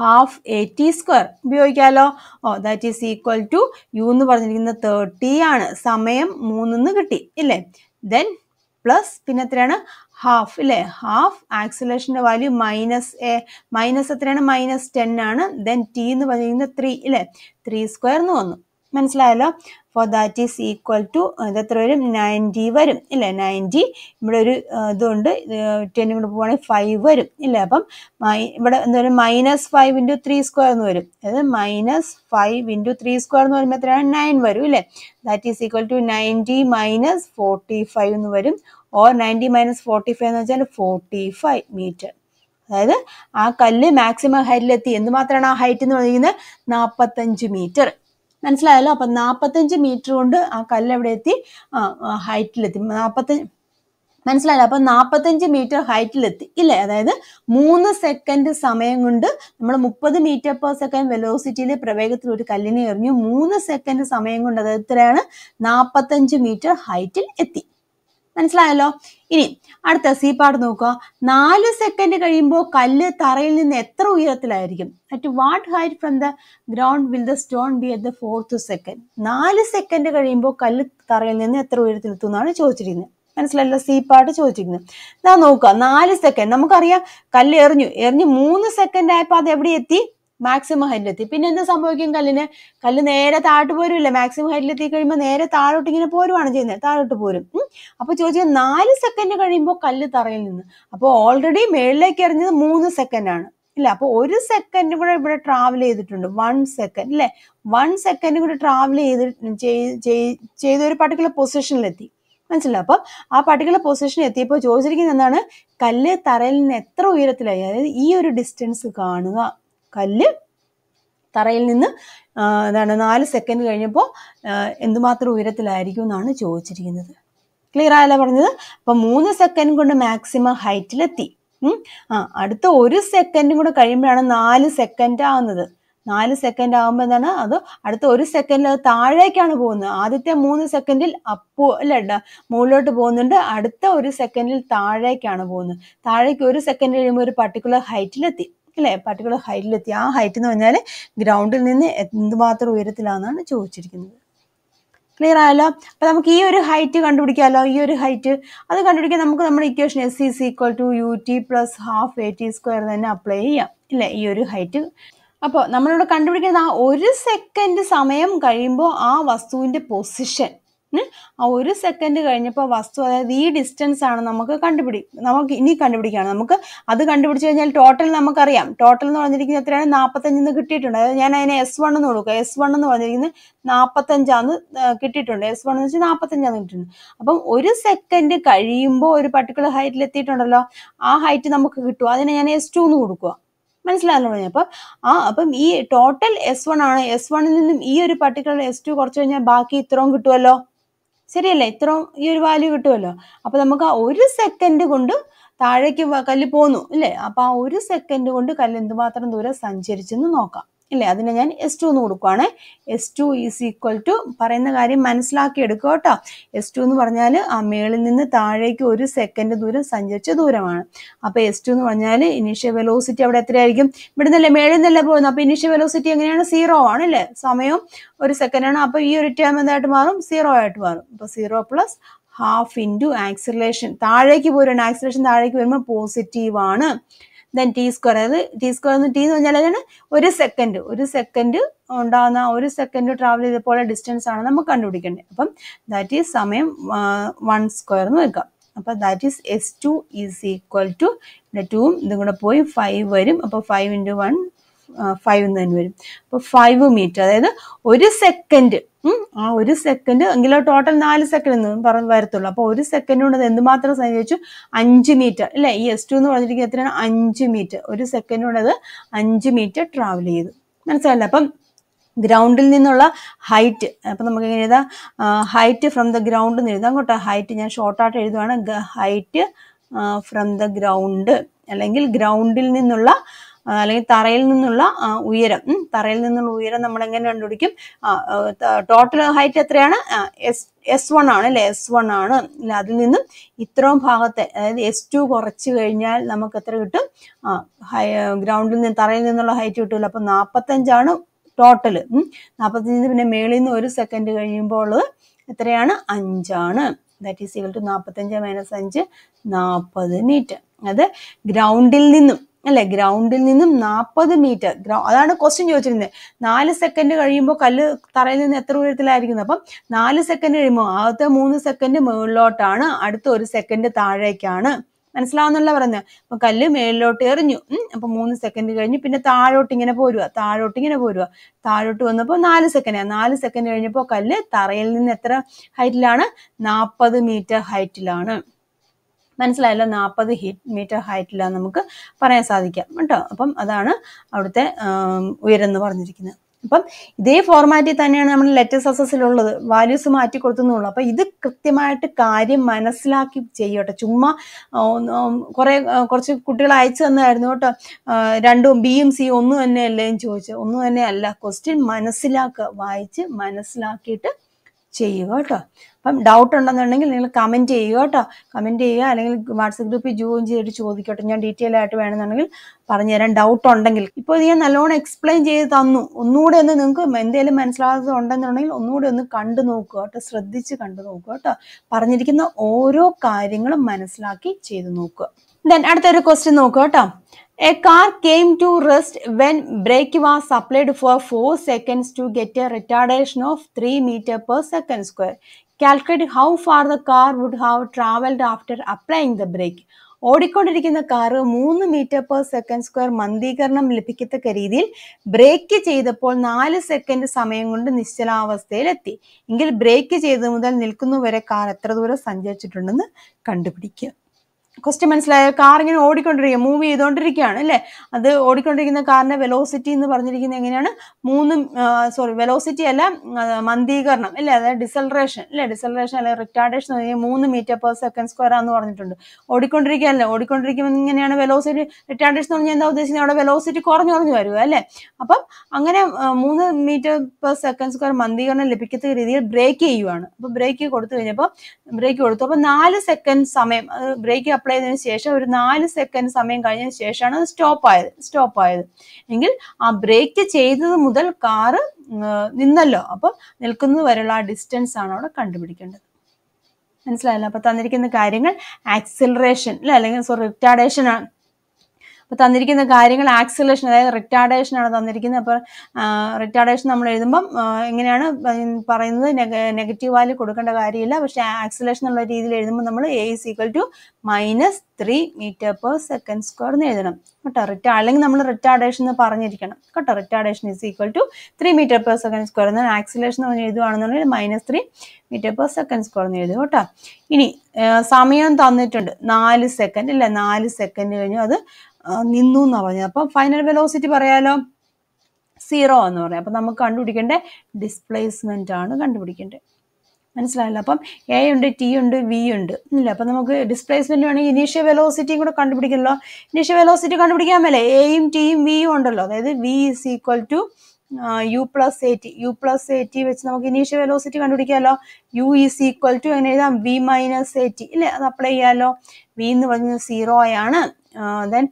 half A T square ഉപയോഗിക്കാമല്ലോ ഓ that is equal to U എന്ന് പറഞ്ഞിരിക്കുന്നത് തേർട്ടി ആണ് സമയം മൂന്നിന്ന് കിട്ടി ഇല്ലേ ദെൻ പ്ലസ് പിന്നെ എത്രയാണ് ഹാഫ് ഇല്ലേ ഹാഫ് ആക്സിലേഷൻ്റെ വാല്യൂ മൈനസ് എ മൈനസ് എത്രയാണ് മൈനസ് ടെൻ ആണ് ദെൻ ടി എന്ന് പറയുന്നത് ത്രീ ഇല്ലേ ത്രീ സ്ക്വയർ എന്ന് വന്നു മനസ്സിലായല്ലോ four that is equal to ഇതെത്ര വരും നയൻറ്റി വരും ഇല്ലേ നയൻറ്റി ഇവിടെ ഒരു ഇതുണ്ട് ടെൻ കൂടെ പോവുകയാണെങ്കിൽ ഫൈവ് വരും ഇല്ലേ അപ്പം മൈ ഇവിടെ എന്താ പറയുക minus five into three square എന്ന് വരും അതായത് minus five into three square എന്ന് പറയുമ്പോൾ എത്രയാണ് നയൻ വരും ഇല്ലേ that is equal to ninety minus forty five എന്ന് വരും or ninety minus forty five എന്ന് വെച്ചാൽ ഫോർട്ടി ഫൈവ് മീറ്റർ അതായത് ആ കല്ല് മാക്സിമം ഹൈറ്റിലെത്തി എന്തുമാത്രമാണ് ആ ഹൈറ്റ് എന്ന് പറയുന്നത് നാൽപ്പത്തഞ്ച് മീറ്റർ മനസ്സിലായല്ലോ അപ്പം നാൽപ്പത്തഞ്ച് മീറ്റർ കൊണ്ട് ആ കല്ല് എവിടെ എത്തി ഹൈറ്റിലെത്തി നാൽപ്പത്തഞ്ച് മനസ്സിലായല്ലോ അപ്പം നാൽപ്പത്തഞ്ച് മീറ്റർ ഹൈറ്റിലെത്തി ഇല്ലേ അതായത് മൂന്ന് സെക്കൻഡ് സമയം കൊണ്ട് നമ്മൾ മുപ്പത് മീറ്റർ പെർ സെക്കൻഡ് വെലോസിറ്റിയിൽ പ്രവേഗത്തിൽ ഒരു കല്ലിനെ എറിഞ്ഞു മൂന്ന് സെക്കൻഡ് സമയം കൊണ്ട് അത് എത്രയാണ് നാൽപ്പത്തഞ്ച് മീറ്റർ ഹൈറ്റിൽ എത്തി മനസ്സിലായല്ലോ ഇനി അടുത്ത സി പാർട്ട് നോക്കുക നാല് സെക്കൻഡ് കഴിയുമ്പോൾ കല്ല് തറയിൽ നിന്ന് എത്ര ഉയരത്തിലായിരിക്കും at what height from the ground will the stone be at the fourth second നാല് സെക്കൻഡ് കഴിയുമ്പോൾ കല്ല് തറയിൽ നിന്ന് എത്ര ഉയരത്തിലെത്തും എന്നാണ് ചോദിച്ചിരിക്കുന്നത് മനസ്സിലായല്ലോ സി പാർട്ട് ചോദിച്ചിരിക്കുന്നത് ഇതാ നോക്കുക നാല് സെക്കൻഡ് നമുക്കറിയാം കല്ല് എറിഞ്ഞു എറിഞ്ഞു മൂന്ന് സെക്കൻഡ് ആയപ്പോൾ അത് എവിടെ എത്തി മാക്സിമം ഹൈറ്റിലെത്തി പിന്നെ എന്ത് സംഭവിക്കും കല്ലിന് കല്ല് നേരെ താഴോട്ട് പോരുമില്ല മാക്സിമം ഹൈറ്റിലെത്തി കഴിയുമ്പോൾ നേരെ താഴോട്ട് ഇങ്ങനെ പോരുവാണ് ചെയ്യുന്നത് താഴോട്ട് പോരും അപ്പൊ ചോദിച്ചാൽ നാല് സെക്കൻഡ് കഴിയുമ്പോൾ കല്ല് തറയിൽ നിന്ന് അപ്പോൾ ഓൾറെഡി മേളിലേക്ക് എറിഞ്ഞത് മൂന്ന് സെക്കൻഡ് ആണ് ഇല്ല അപ്പോൾ ഒരു സെക്കൻഡ് കൂടെ ഇവിടെ ട്രാവൽ ചെയ്തിട്ടുണ്ട് വൺ സെക്കൻഡ് അല്ലെ വൺ സെക്കൻഡ് കൂടെ ട്രാവൽ ചെയ്ത് ചെയ്ത ഒരു പർട്ടിക്കുലർ പൊസിഷനിലെത്തി മനസ്സിലായി അപ്പം ആ പർട്ടിക്കുലർ പൊസിഷൻ എത്തിയപ്പോൾ ചോദിച്ചിരിക്കുന്നത് എന്താണ് കല്ല് തറയിൽ നിന്ന് എത്ര ഉയരത്തിലായി അതായത് ഈ ഒരു ഡിസ്റ്റൻസ് കാണുക കല്ല് തറയിൽ നിന്ന് എന്താണ് നാല് സെക്കൻഡ് കഴിഞ്ഞപ്പോൾ എന്തുമാത്രം ഉയരത്തിലായിരിക്കും എന്നാണ് ചോദിച്ചിരിക്കുന്നത് ക്ലിയർ ആയല്ല പറഞ്ഞത് അപ്പൊ മൂന്ന് സെക്കൻഡ് കൊണ്ട് മാക്സിമം ഹൈറ്റിലെത്തി ആ അടുത്ത ഒരു സെക്കൻഡും കൂടെ കഴിയുമ്പോഴാണ് നാല് സെക്കൻഡ് ആവുന്നത് നാല് സെക്കൻഡ് ആകുമ്പോൾ എന്താണ് അത് അടുത്ത ഒരു സെക്കൻഡിൽ അത് താഴേക്കാണ് പോകുന്നത് ആദ്യത്തെ മൂന്ന് സെക്കൻഡിൽ അപ്പോ അല്ല മുകളിലോട്ട് പോകുന്നുണ്ട് അടുത്ത ഒരു സെക്കൻഡിൽ താഴേക്കാണ് പോകുന്നത് താഴേക്ക് ഒരു സെക്കൻഡ് കഴിയുമ്പോൾ ഒരു പർട്ടിക്കുലർ ഹൈറ്റിലെത്തി അല്ലേ പർട്ടിക്കുലർ ഹൈറ്റിലെത്തി ആ ഹൈറ്റ് എന്ന് പറഞ്ഞാൽ ഗ്രൗണ്ടിൽ നിന്ന് എന്തുമാത്രം ഉയരത്തിലാണെന്നാണ് ചോദിച്ചിരിക്കുന്നത് ക്ലിയർ ആയല്ലോ അപ്പം നമുക്ക് ഈ ഒരു ഹൈറ്റ് കണ്ടുപിടിക്കാമല്ലോ ഈ ഒരു ഹൈറ്റ് അത് കണ്ടുപിടിക്കാൻ നമുക്ക് നമ്മുടെ equation S is equal to U T plus half A T square തന്നെ അപ്ലൈ ചെയ്യാം ഇല്ലേ ഈ ഒരു ഹൈറ്റ് അപ്പോൾ നമ്മളിവിടെ കണ്ടുപിടിക്കുന്നത് ആ ഒരു സെക്കൻഡ് സമയം കഴിയുമ്പോൾ ആ വസ്തുവിൻ്റെ പൊസിഷൻ ആ ഒരു സെക്കൻഡ് കഴിഞ്ഞപ്പോൾ വസ്തു അതായത് ഈ ഡിസ്റ്റൻസ് ആണ് നമുക്ക് കണ്ടുപിടി നമുക്ക് ഇനി കണ്ടുപിടിക്കുകയാണ് നമുക്ക് അത് കണ്ടുപിടിച്ച് കഴിഞ്ഞാൽ ടോട്ടൽ നമുക്കറിയാം ടോട്ടൽ എന്ന് പറഞ്ഞിരിക്കുന്നത് എത്രയാണ് നാൽപ്പത്തഞ്ചിന്ന് കിട്ടിയിട്ടുണ്ട് അതായത് ഞാൻ അതിനെ എസ് വൺ എന്ന് കൊടുക്കുക എസ് വൺ എന്ന് പറഞ്ഞിരിക്കുന്നത് നാൽപ്പത്തഞ്ചാന്ന് കിട്ടിയിട്ടുണ്ട് എസ് വൺ എന്ന് വെച്ചാൽ നാൽപ്പത്തഞ്ചാന്ന് കിട്ടിയിട്ടുണ്ട് അപ്പം ഒരു സെക്കൻഡ് കഴിയുമ്പോൾ ഒരു പർട്ടിക്കുലർ ഹൈറ്റിൽ എത്തിയിട്ടുണ്ടല്ലോ ആ ഹൈറ്റ് നമുക്ക് കിട്ടുക അതിനെ ഞാൻ എസ് ടു എന്ന് കൊടുക്കുക മനസ്സിലായല്ലോ പറഞ്ഞു അപ്പം ആ അപ്പം ഈ ടോട്ടൽ എസ് വൺ ആണ് എസ് വണ്ണിൽ നിന്നും ഈ ഒരു പർട്ടിക്കുലർ എസ് ടു കുറച്ച് കഴിഞ്ഞാൽ ബാക്കി ഇത്രയും കിട്ടുമല്ലോ ശരിയല്ലേ ഇത്ര ഈ ഒരു വാല്യൂ കിട്ടുമല്ലോ അപ്പോൾ നമുക്ക് ഒരു സെക്കൻഡ് കൊണ്ട് താഴേക്ക് കല്ല് പോന്നു അല്ലേ അപ്പോൾ ആ ഒരു സെക്കൻഡ് കൊണ്ട് കല്ല് എന്തുമാത്രം ദൂരം സഞ്ചരിച്ചെന്ന് നോക്കാം ഇല്ലേ അതിനെ ഞാൻ എസ് ടു എന്ന് കൊടുക്കുവാണ് S two is equal to പറയുന്ന കാര്യം മനസ്സിലാക്കി എടുക്കുക കേട്ടോ എസ് ടു എന്ന് പറഞ്ഞാൽ ആ മേളിൽ നിന്ന് താഴേക്ക് ഒരു സെക്കൻഡ് ദൂരം സഞ്ചരിച്ച ദൂരമാണ് അപ്പോൾ എസ് ടു എന്ന് പറഞ്ഞാൽ ഇനീഷ്യൽ വെലോസിറ്റി അവിടെ എത്രയായിരിക്കും ഇവിടെ നിന്നല്ലേ മേളിൽ നിന്നല്ലേ പോകുന്നത് അപ്പോൾ ഇനീഷ്യൽ വെലോസിറ്റി എങ്ങനെയാണ് സീറോ ആണ് അല്ലേ സമയം ഒരു സെക്കൻഡാണ് അപ്പോൾ ഈ ഒരു ടൈം എന്തായിട്ട് മാറും സീറോ ആയിട്ട് മാറും അപ്പോൾ zero plus half into acceleration താഴേക്ക് പോയി ആക്സിലേഷൻ താഴേക്ക് വരുമ്പോൾ പോസിറ്റീവ് ആണ് ദെൻ ടി സ്ക്വയർ അത് ടി സ്ക്വയർ എന്ന് ടി എന്ന് പറഞ്ഞാൽ അതിന് ഒരു സെക്കൻഡ് ഒരു സെക്കൻഡ് ഉണ്ടാകുന്ന ഒരു സെക്കൻഡ് ട്രാവൽ ചെയ്ത പോലെ ഡിസ്റ്റൻസ് ആണ് നമുക്ക് കണ്ടുപിടിക്കേണ്ടത് അപ്പം ദാറ്റ് ഈസ് സമയം വൺ സ്ക്വയർ എന്ന് വെക്കാം അപ്പോൾ that is S two is equal to ഇവിടെ ടൂവും ഇതും കൂടെ പോയി ഫൈവ് വരും അപ്പോൾ ഫൈവ് ഇൻറ്റു വൺ ഫൈവ് എന്ന് തന്നെ വരും അപ്പോൾ ഫൈവ് മീറ്റർ അതായത് ഒരു സെക്കൻഡ് ആ ഒരു സെക്കൻഡ് എങ്കിലും ടോട്ടൽ നാല് സെക്കൻഡ് എന്ന് പറഞ്ഞ് വരത്തുള്ളൂ അപ്പോൾ ഒരു സെക്കൻഡ് കൊണ്ട് മാത്രം സഞ്ചരിച്ചു അഞ്ച് മീറ്റർ അല്ലെ ഈ എസ് ടു എന്ന് പറഞ്ഞിരിക്കുന്നത് എത്രയാണ് അഞ്ച് മീറ്റർ ഒരു സെക്കൻഡ് കൊണ്ട് അത് അഞ്ച് മീറ്റർ ട്രാവൽ ചെയ്തു മനസ്സിലായില്ല അപ്പം ഗ്രൗണ്ടിൽ നിന്നുള്ള ഹൈറ്റ് അപ്പൊ നമുക്ക് എങ്ങനെ എഴുതാം ഹൈറ്റ് ഫ്രം ദ ഗ്രൗണ്ട് എന്ന് എഴുതാം കേട്ടോ ഹൈറ്റ് ഞാൻ ഷോർട്ടായിട്ട് എഴുതുവാണ് ഹൈറ്റ് ഫ്രം ദ ഗ്രൗണ്ട് അല്ലെങ്കിൽ ഗ്രൗണ്ടിൽ നിന്നുള്ള അല്ലെങ്കിൽ തറയിൽ നിന്നുള്ള ഉയരം തറയിൽ നിന്നുള്ള ഉയരം നമ്മൾ എങ്ങനെ കണ്ടുപിടിക്കും ടോട്ടൽ ഹൈറ്റ് എത്രയാണ് എസ് എസ് വൺ ആണ് അല്ലെ എസ് വൺ ആണ് അതിൽ നിന്നും ഇത്രയും ഭാഗത്തെ അതായത് എസ് ടു കുറച്ച് കഴിഞ്ഞാൽ നമുക്ക് എത്ര കിട്ടും ഗ്രൗണ്ടിൽ നിന്ന് തറയിൽ നിന്നുള്ള ഹൈറ്റ് കിട്ടുമല്ലോ അപ്പൊ നാപ്പത്തഞ്ചാണ് ടോട്ടൽ നാപ്പത്തഞ്ചിന് പിന്നെ മേളിൽ നിന്ന് ഒരു സെക്കൻഡ് കഴിയുമ്പോൾ ഉള്ളത് എത്രയാണ് അഞ്ചാണ് ദാറ്റ് ഈസ് ഈക്വൽ ടു നാപ്പത്തഞ്ച് മൈനസ് അഞ്ച് നാപ്പത് മീറ്റർ അത് ഗ്രൗണ്ടിൽ നിന്നും അല്ലെ ഗ്രൗണ്ടിൽ നിന്നും നാൽപ്പത് മീറ്റർ അതാണ് ക്വസ്റ്റ്യൻ ചോദിച്ചിരുന്നത് നാല് സെക്കൻഡ് കഴിയുമ്പോൾ കല്ല് തറയിൽ നിന്ന് എത്ര ഉയരത്തിലായിരിക്കുന്നത് അപ്പം നാല് സെക്കൻഡ് കഴിയുമ്പോൾ ആദ്യത്തെ മൂന്ന് സെക്കൻഡ് മുകളിലോട്ടാണ് അടുത്ത ഒരു സെക്കൻഡ് താഴേക്കാണ് മനസ്സിലാവുന്നുള്ള പറഞ്ഞത് അപ്പൊ കല്ല് മേളിലോട്ട് എറിഞ്ഞു അപ്പൊ മൂന്ന് സെക്കൻഡ് കഴിഞ്ഞ് പിന്നെ താഴോട്ട് ഇങ്ങനെ പോരുക താഴോട്ട് ഇങ്ങനെ പോരുക താഴോട്ട് വന്നപ്പോൾ നാല് സെക്കൻഡ് നാല് സെക്കൻഡ് കഴിഞ്ഞപ്പോൾ കല്ല് തറയിൽ നിന്ന് എത്ര ഹൈറ്റിലാണ് നാൽപ്പത് മീറ്റർ ഹൈറ്റിലാണ് മനസ്സിലായല്ലോ നാൽപ്പത് മീറ്റർ ഹൈറ്റിലാണ് നമുക്ക് പറയാൻ സാധിക്കാം കേട്ടോ അപ്പം അതാണ് അവിടുത്തെ ഉയരം എന്ന് പറഞ്ഞിരിക്കുന്നത് അപ്പം ഇതേ ഫോർമാറ്റിൽ തന്നെയാണ് നമ്മൾ ലെറ്റർ സസസിലുള്ളത് വാല്യൂസ് മാറ്റി കൊടുത്തുന്നുള്ളൂ അപ്പം ഇത് കൃത്യമായിട്ട് കാര്യം മനസ്സിലാക്കി ചെയ്യട്ടെ ചുമ്മാ കുറേ കുറച്ച് കുട്ടികൾ അയച്ചു തന്നായിരുന്നു കേട്ടോ രണ്ടും ബിയും സി ഒന്നും തന്നെ അല്ലേന്ന് ചോദിച്ചു ഒന്നും തന്നെ അല്ല ക്വസ്റ്റ്യൻ മനസ്സിലാക്കുക വായിച്ച് മനസ്സിലാക്കിയിട്ട് ചെയ്യുക കേട്ടോ അപ്പം ഡൗട്ട് ഉണ്ടെന്നുണ്ടെങ്കിൽ നിങ്ങൾ കമൻറ്റ് ചെയ്യുക കേട്ടോ കമൻറ്റ് ചെയ്യുക അല്ലെങ്കിൽ വാട്സപ്പ് ഗ്രൂപ്പിൽ ജോയിൻ ചെയ്തിട്ട് ചോദിക്കട്ടെ ഞാൻ ഡീറ്റെയിൽ ആയിട്ട് വേണമെന്നുണ്ടെങ്കിൽ പറഞ്ഞു തരാം ഡൗട്ട് ഉണ്ടെങ്കിൽ ഇപ്പോൾ ഞാൻ നല്ലോണം എക്സ്പ്ലെയിൻ ചെയ്ത് തന്നു ഒന്നുകൂടെ ഒന്ന് നിങ്ങൾക്ക് എന്തെങ്കിലും മനസ്സിലാകാതെ ഉണ്ടെന്നുണ്ടെങ്കിൽ ഒന്നുകൂടെ ഒന്ന് കണ്ടു നോക്കുക കേട്ടോ ശ്രദ്ധിച്ച് കണ്ടു നോക്കുക കേട്ടോ പറഞ്ഞിരിക്കുന്ന ഓരോ കാര്യങ്ങളും മനസ്സിലാക്കി ചെയ്തു നോക്കുക ദെൻ അടുത്തൊരു ക്വസ്റ്റ്യൻ നോക്കുക കേട്ടോ a car came to rest when brake was applied for four seconds to get a retardation of three meter per second square calculate how far the car would have travelled after applying the brake ഓടിക്കൊണ്ടിരിക്കുന്ന കാറ് മൂന്ന് metre per second square മന്ദീകരണം ലഭിക്കത്തക്ക രീതിയിൽ brake ചെയ്തപ്പോൾ നാല് second സമയം കൊണ്ട് നിശ്ചലാവസ്ഥയിലെത്തി എങ്കിൽ ബ്രേക്ക് ചെയ്തു മുതൽ നിൽക്കുന്നവരെ കാർ എത്ര ദൂരം സഞ്ചരിച്ചിട്ടുണ്ടെന്ന് കണ്ടുപിടിക്കുക ക്വസ്റ്റ്യൻ മനസ്സിലായ കാർ ഇങ്ങനെ ഓടിക്കൊണ്ടിരിക്കുക മൂവ് ചെയ്തുകൊണ്ടിരിക്കുകയാണ് അല്ലേ അത് ഓടിക്കൊണ്ടിരിക്കുന്ന കാറിന്റെ വെലോസിറ്റി എന്ന് പറഞ്ഞിരിക്കുന്നത് എങ്ങനെയാണ് മൂന്ന് സോറി വെലോസിറ്റി അല്ല മന്ദീകരണം അല്ലേ അതായത് ഡിസലറേഷൻ അല്ലേ ഡിസലറേഷൻ അല്ലെ റിട്ടാർഡേഷൻ മൂന്ന് മീറ്റർ പെർ സെക്കൻഡ് സ്ക്വയർ എന്ന് പറഞ്ഞിട്ടുണ്ട് ഓടിക്കൊണ്ടിരിക്കുക ഓടിക്കൊണ്ടിരിക്കുമ്പോൾ ഇങ്ങനെയാണ് വെലോസിറ്റി റിട്ടാർഡേഷൻ എന്ന് പറഞ്ഞാൽ എന്താ ഉദ്ദേശിക്കുന്നത് അവിടെ വെലോസിറ്റി കുറഞ്ഞു കുറഞ്ഞു വരിക അല്ലേ അപ്പം അങ്ങനെ മൂന്ന് മീറ്റർ പെർ സെക്കൻഡ് സ്ക്വയർ മന്ദീകരണം ലഭിക്കുന്ന രീതിയിൽ ബ്രേക്ക് ചെയ്യുവാണ് അപ്പോൾ ബ്രേക്ക് കൊടുത്തു കഴിഞ്ഞപ്പോൾ ബ്രേക്ക് കൊടുത്തു അപ്പോൾ നാല് സെക്കൻഡ് സമയം ബ്രേക്ക് അപ്ലൈ ചെയ്തതിന് ശേഷം ഒരു നാല് സെക്കൻഡ് സമയം കഴിഞ്ഞതിന് ശേഷമാണ് അത് സ്റ്റോപ്പ് ആയത് സ്റ്റോപ്പ് ആയത് എങ്കിൽ ആ ബ്രേക്ക് ചെയ്തത് മുതൽ കാറ് നിന്നല്ലോ അപ്പോൾ നിൽക്കുന്നത് വരെയുള്ള ആ ഡിസ്റ്റൻസ് ആണ് അവിടെ കണ്ടുപിടിക്കേണ്ടത് മനസ്സിലായല്ലോ അപ്പോൾ തന്നിരിക്കുന്ന കാര്യങ്ങൾ ആക്സിലറേഷൻ അല്ലെ അല്ലെങ്കിൽ സോ റിട്ടാഡേഷൻ ആണ് അപ്പോൾ തന്നിരിക്കുന്ന കാര്യങ്ങൾ ആക്സലേഷൻ അതായത് റിട്ടാർഡേഷൻ ആണ് തന്നിരിക്കുന്നത് അപ്പോൾ റിട്ടാർഡേഷൻ നമ്മൾ എഴുതുമ്പം എങ്ങനെയാണ് പറയുന്നത് നെഗറ്റീവ് വാല്യൂ കൊടുക്കേണ്ട കാര്യമില്ല പക്ഷേ ആക്സലേഷൻ എന്നുള്ള രീതിയിൽ എഴുതുമ്പോൾ നമ്മൾ A is equal to minus three meter per second square എന്ന് എഴുതണം കേട്ടോ റിട്ട അല്ലെങ്കിൽ നമ്മൾ റിട്ടാർഡേഷൻ എന്ന് പറഞ്ഞിരിക്കണം കേട്ടോ retardation is equal to three meter per second square എന്നാൽ ആക്സലേഷൻ എന്ന് എഴുതുകയാണെന്നുണ്ടെങ്കിൽ minus three meter per second square എന്ന് എഴുതും കേട്ടോ ഇനി സമയം തന്നിട്ടുണ്ട് നാല് സെക്കൻഡ് അല്ലെ നാല് സെക്കൻഡ് കഴിഞ്ഞു അത് നിന്നു എന്ന് പറഞ്ഞത് അപ്പം ഫൈനൽ വെലോസിറ്റി പറയാലോ സീറോ എന്ന് പറയാം അപ്പം നമുക്ക് കണ്ടുപിടിക്കേണ്ട ഡിസ്പ്ലേസ്മെൻ്റ് ആണ് കണ്ടുപിടിക്കേണ്ടത് മനസ്സിലായല്ലോ അപ്പം എ ഉണ്ട് ടി ഉണ്ട് വി ഉണ്ട് ഇല്ല അപ്പം നമുക്ക് ഡിസ്പ്ലേസ്മെൻറ്റ് വേണമെങ്കിൽ ഇനീഷ്യൽ വെലോസിറ്റിയും കൂടെ കണ്ടുപിടിക്കണമല്ലോ ഇനീഷ്യൽ വെലോസിറ്റി കണ്ടുപിടിക്കാൻ മേലെ എയും ടിയും വിയും ഉണ്ടല്ലോ അതായത് V is equal to U plus A T U plus A T വെച്ച് നമുക്ക് ഇനീഷ്യൽ വെലോസിറ്റി കണ്ടുപിടിക്കാമല്ലോ യു ഇസ് ഈക്വൽ ടു എങ്ങനെ എഴുതാം വി മൈനസ് എ ടി ഇല്ലേ അത് അപ്ലൈ ചെയ്യാമല്ലോ വി എന്ന് പറഞ്ഞത് സീറോ ആണ് ദെൻ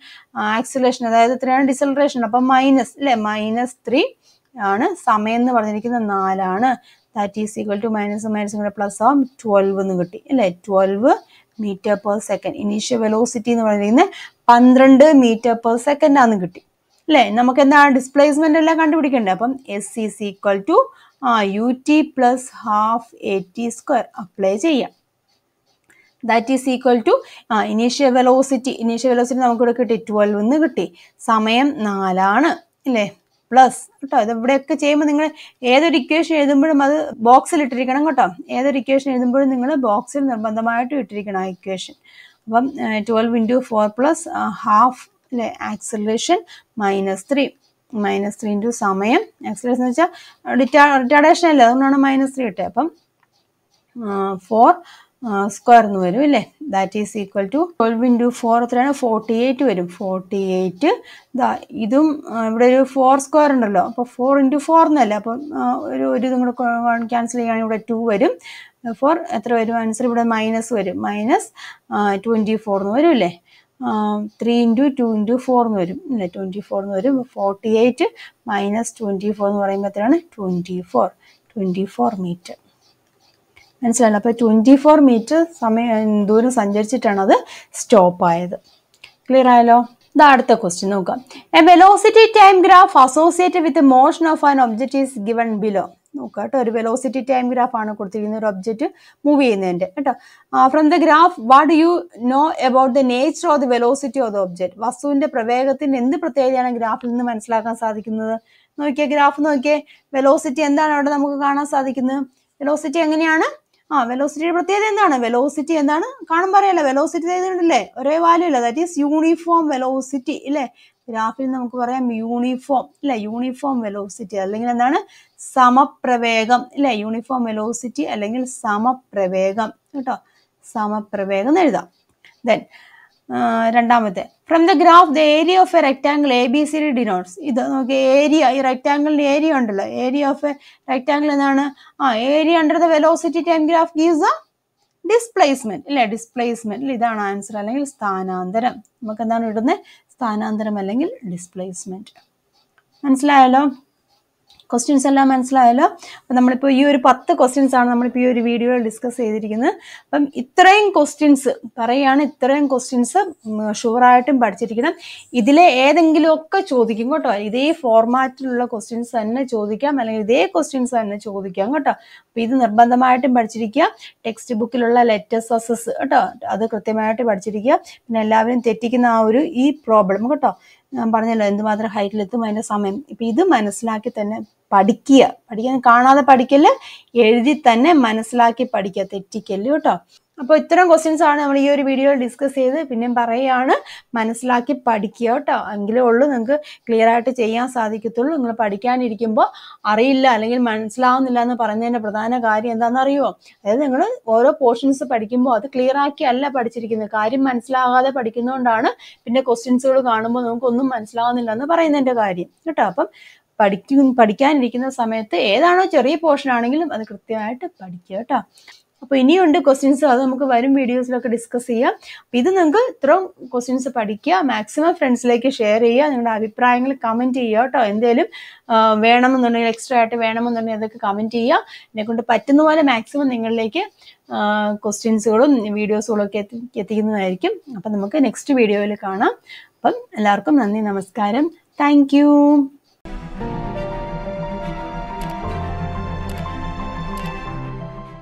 ആക്സിലേഷൻ അതായത് ഇത്രയാണ് ഡിസലറേഷൻ അപ്പം മൈനസ് അല്ലേ മൈനസ് ത്രീ ആണ് സമയം എന്ന് പറഞ്ഞിരിക്കുന്നത് നാലാണ് that is equal to minus minus plus ആവും ട്വൽവ് എന്ന് കിട്ടി അല്ലേ twelve meter per second initial velocity എന്ന് പറഞ്ഞിരിക്കുന്നത് പന്ത്രണ്ട് മീറ്റർ പെർ സെക്കൻഡ് ആണെന്ന് കിട്ടി അല്ലേ നമുക്ക് എന്താണ് ഡിസ്പ്ലേസ്മെന്റ് എല്ലാം കണ്ടുപിടിക്കേണ്ടത് അപ്പം എസ് ഈസ് ഈക്വൽ ടു ആ U T plus half A T square apply ചെയ്യാം that is equal to initial velocity initial velocity നമുക്ക് ഇവിടെ കിട്ടി ട്വൽവ് എന്ന് കിട്ടി സമയം നാലാണ് അല്ലേ പ്ലസ് കേട്ടോ ഇതെവിടെയൊക്കെ ചെയ്യുമ്പോൾ നിങ്ങൾ ഏതൊരു ഇക്വേഷൻ എഴുതുമ്പോഴും അത് ബോക്സിൽ ഇട്ടിരിക്കണം കേട്ടോ ഏതൊരു ഇക്വേഷൻ എഴുതുമ്പോഴും നിങ്ങൾ ബോക്സിൽ നിർബന്ധമായിട്ടും ഇട്ടിരിക്കണം ആ ഇക്വേഷൻ അപ്പം twelve into four plus half അല്ലേ acceleration minus three minus three into സമയം ആക്സലേഷൻ എന്ന് വെച്ചാൽ റിട്ടാ റിട്ടാഡേഷൻ അല്ലേ അതുകൊണ്ടാണ് മൈനസ് ത്രീ ഇട്ടേ അപ്പം ഫോർ സ്ക്വയർ എന്ന് വരും അല്ലേ that is equal to twelve into four എത്രയാണ് ഫോർട്ടി എയ്റ്റ് വരും ഫോർട്ടി എയ്റ്റ് ദാ ഇതും ഇവിടെ ഒരു ഫോർ സ്ക്വയർ ഉണ്ടല്ലോ അപ്പോൾ ഫോർ ഇൻറ്റു ഫോർ എന്നല്ല അപ്പം ഒരു ഒരു ഇതും കൂടെ ക്യാൻസൽ ചെയ്യുകയാണെങ്കിൽ ഇവിടെ ടു വരും ഫോർ എത്ര വരും ആൻസർ ഇവിടെ മൈനസ് വരും മൈനസ് ട്വൻറ്റി ഫോർ എന്ന് വരും അല്ലേ three into two into four എന്ന് വരും അല്ലേ ട്വൻറ്റി ഫോർ എന്ന് വരും forty eight minus twenty four എന്ന് പറയുമ്പോൾ എത്രയാണ് twenty four twenty four meter മനസ്സിലായില്ല അപ്പോൾ ട്വൻറ്റി ഫോർ മീറ്റർ സമയം ദൂരം സഞ്ചരിച്ചിട്ടാണ് സ്റ്റോപ്പ് സ്റ്റോപ്പായത് ക്ലിയർ ആയല്ലോ ഇതാ അടുത്ത ക്വസ്റ്റ്യൻ നോക്കാം a velocity time graph associate with motion of an object is given below നോക്കുക കേട്ടോ ഒരു വെലോസിറ്റി ടൈം ഗ്രാഫ് ആണ് കൊടുത്തിരിക്കുന്നത് ഒരു ഒബ്ജക്റ്റ് മൂവ് ചെയ്യുന്നതിൻ്റെ കേട്ടോ from the graph what you know about the nature of the velocity of the object വസ്തുവിൻ്റെ പ്രവേഗത്തിൻ്റെ എന്ത് പ്രത്യേകതയാണ് ഗ്രാഫിൽ നിന്ന് മനസ്സിലാക്കാൻ സാധിക്കുന്നത് നോക്കിയേ ഗ്രാഫ് നോക്കിയേ വെലോസിറ്റി എന്താണ് അവിടെ നമുക്ക് കാണാൻ സാധിക്കുന്നത് വെലോസിറ്റി എങ്ങനെയാണ് ആ വെലോസിറ്റിയുടെ പ്രത്യേകത എന്താണ് വെലോസിറ്റി എന്താണ് കാണുമ്പോൾ അറിയാലോ വെലോസിറ്റി ചെയ്തിട്ടുണ്ടല്ലേ ഒരേ വാല്യൂ അല്ല ദാറ്റ് ഈസ് യൂണിഫോം വെലോസിറ്റി ഇല്ലേ ഗ്രാഫിൽ നമുക്ക് പറയാം യൂണിഫോം അല്ലെ യൂണിഫോം വെലോസിറ്റി അല്ലെങ്കിൽ എന്താണ് സമപ്രവേഗം അല്ലെ യൂണിഫോം വെലോസിറ്റി അല്ലെങ്കിൽ സമപ്രവേഗം കേട്ടോ സമപ്രവേഗം എന്ന് എഴുതാം ദെൻ രണ്ടാമത്തെ from the graph the area of a rectangle A B C D denotes ഇത് നോക്കി ഏരിയ ഈ റെക്റ്റാങ്കിളിന് ഏരിയ ഉണ്ടല്ലോ ഏരിയ ഓഫ് എ റെക്റ്റാങ്കിൾ എന്നാണ് ആ area under the velocity time graph gives the displacement അല്ലെ ഡിസ്പ്ലേസ്മെന്റ് ഇതാണ് ആൻസർ അല്ലെങ്കിൽ സ്ഥാനാന്തരം നമുക്ക് എന്താണ് ഇടുന്നത് സ്ഥാനാന്തരം അല്ലെങ്കിൽ ഡിസ്പ്ലേസ്മെന്റ് മനസ്സിലായല്ലോ ക്വസ്റ്റ്യൻസ് എല്ലാം മനസ്സിലായല്ലോ അപ്പം നമ്മളിപ്പോൾ ഈ ഒരു പത്ത് ക്വസ്റ്റ്യൻസ് ആണ് നമ്മളിപ്പോൾ ഈ ഒരു വീഡിയോയിൽ ഡിസ്കസ് ചെയ്തിരിക്കുന്നത് അപ്പം ഇത്രയും ക്വസ്റ്റ്യൻസ് പറയുകയാണ് ഇത്രയും ക്വസ്റ്റ്യൻസ് ഷുവറായിട്ടും പഠിച്ചിരിക്കണം ഇതിലെ ഏതെങ്കിലുമൊക്കെ ചോദിക്കും കേട്ടോ ഇതേ ഫോർമാറ്റിലുള്ള ക്വസ്റ്റ്യൻസ് തന്നെ ചോദിക്കാം അല്ലെങ്കിൽ ഇതേ ക്വസ്റ്റ്യൻസ് തന്നെ ചോദിക്കാം കേട്ടോ അപ്പം ഇത് നിർബന്ധമായിട്ടും പഠിച്ചിരിക്കുക ടെക്സ്റ്റ് ബുക്കിലുള്ള ലെറ്റർ സസസ് കേട്ടോ അത് കൃത്യമായിട്ട് പഠിച്ചിരിക്കുക പിന്നെ എല്ലാവരും തെറ്റിക്കുന്ന ആ ഒരു ഈ പ്രോബ്ലം കേട്ടോ ഞാൻ പറഞ്ഞല്ലോ എന്തുമാത്രം ഹൈറ്റിൽ എത്തും അതിൻ്റെ സമയം ഇപ്പം ഇത് മനസ്സിലാക്കി തന്നെ പഠിക്കുക പഠിക്കാൻ കാണാതെ പഠിക്കല് എഴുതി തന്നെ മനസ്സിലാക്കി പഠിക്കുക തെറ്റിക്കല് കേട്ടോ അപ്പോൾ ഇത്തരം ക്വസ്റ്റ്യൻസ് ആണ് നമ്മൾ ഈ ഒരു വീഡിയോയിൽ ഡിസ്കസ് ചെയ്ത് പിന്നെ പറയുകയാണ് മനസ്സിലാക്കി പഠിക്കുക കേട്ടോ എങ്കിലേ ഉള്ളൂ നിങ്ങൾക്ക് ക്ലിയർ ആയിട്ട് ചെയ്യാൻ സാധിക്കത്തുള്ളൂ നിങ്ങൾ പഠിക്കാനിരിക്കുമ്പോൾ അറിയില്ല അല്ലെങ്കിൽ മനസ്സിലാവുന്നില്ല എന്ന് പറയുന്നതിൻ്റെ പ്രധാന കാര്യം എന്താണെന്നറിയോ അതായത് നിങ്ങൾ ഓരോ പോർഷൻസ് പഠിക്കുമ്പോൾ അത് ക്ലിയർ ആക്കി അല്ല പഠിച്ചിരിക്കുന്നത് കാര്യം മനസ്സിലാകാതെ പഠിക്കുന്നതുകൊണ്ടാണ് പിന്നെ ക്വസ്റ്റ്യൻസുകൾ കാണുമ്പോൾ നമുക്കൊന്നും മനസ്സിലാവുന്നില്ല എന്ന് പറയുന്നതിൻ്റെ കാര്യം കേട്ടോ അപ്പം പഠിക്കും പഠിക്കാനിരിക്കുന്ന സമയത്ത് ഏതാണോ ചെറിയ പോർഷൻ ആണെങ്കിലും അത് കൃത്യമായിട്ട് പഠിക്കുക കേട്ടോ അപ്പോൾ ഇനിയുണ്ട് ക്വസ്റ്റ്യൻസ് അത് നമുക്ക് വരും വീഡിയോസിലൊക്കെ ഡിസ്കസ് ചെയ്യാം അപ്പോൾ ഇത് നിങ്ങൾക്ക് ഇത്രയും ക്വസ്റ്റ്യൻസ് പഠിക്കുക മാക്സിമം ഫ്രണ്ട്സിലേക്ക് ഷെയർ ചെയ്യുക നിങ്ങളുടെ അഭിപ്രായങ്ങൾ കമൻറ്റ് ചെയ്യുക കേട്ടോ എന്തെങ്കിലും വേണമെന്നുണ്ടെങ്കിൽ എക്സ്ട്രാ ആയിട്ട് വേണമെന്നുണ്ടെങ്കിൽ അതൊക്കെ കമൻറ്റ് ചെയ്യുക എന്നെക്കൊണ്ട് പറ്റുന്ന പോലെ മാക്സിമം നിങ്ങളിലേക്ക് ക്വസ്റ്റ്യൻസുകളും വീഡിയോസുകളും ഒക്കെ എത്തി എത്തിക്കുന്നതായിരിക്കും അപ്പം നമുക്ക് നെക്സ്റ്റ് വീഡിയോയിൽ കാണാം അപ്പം എല്ലാവർക്കും നന്ദി നമസ്കാരം താങ്ക്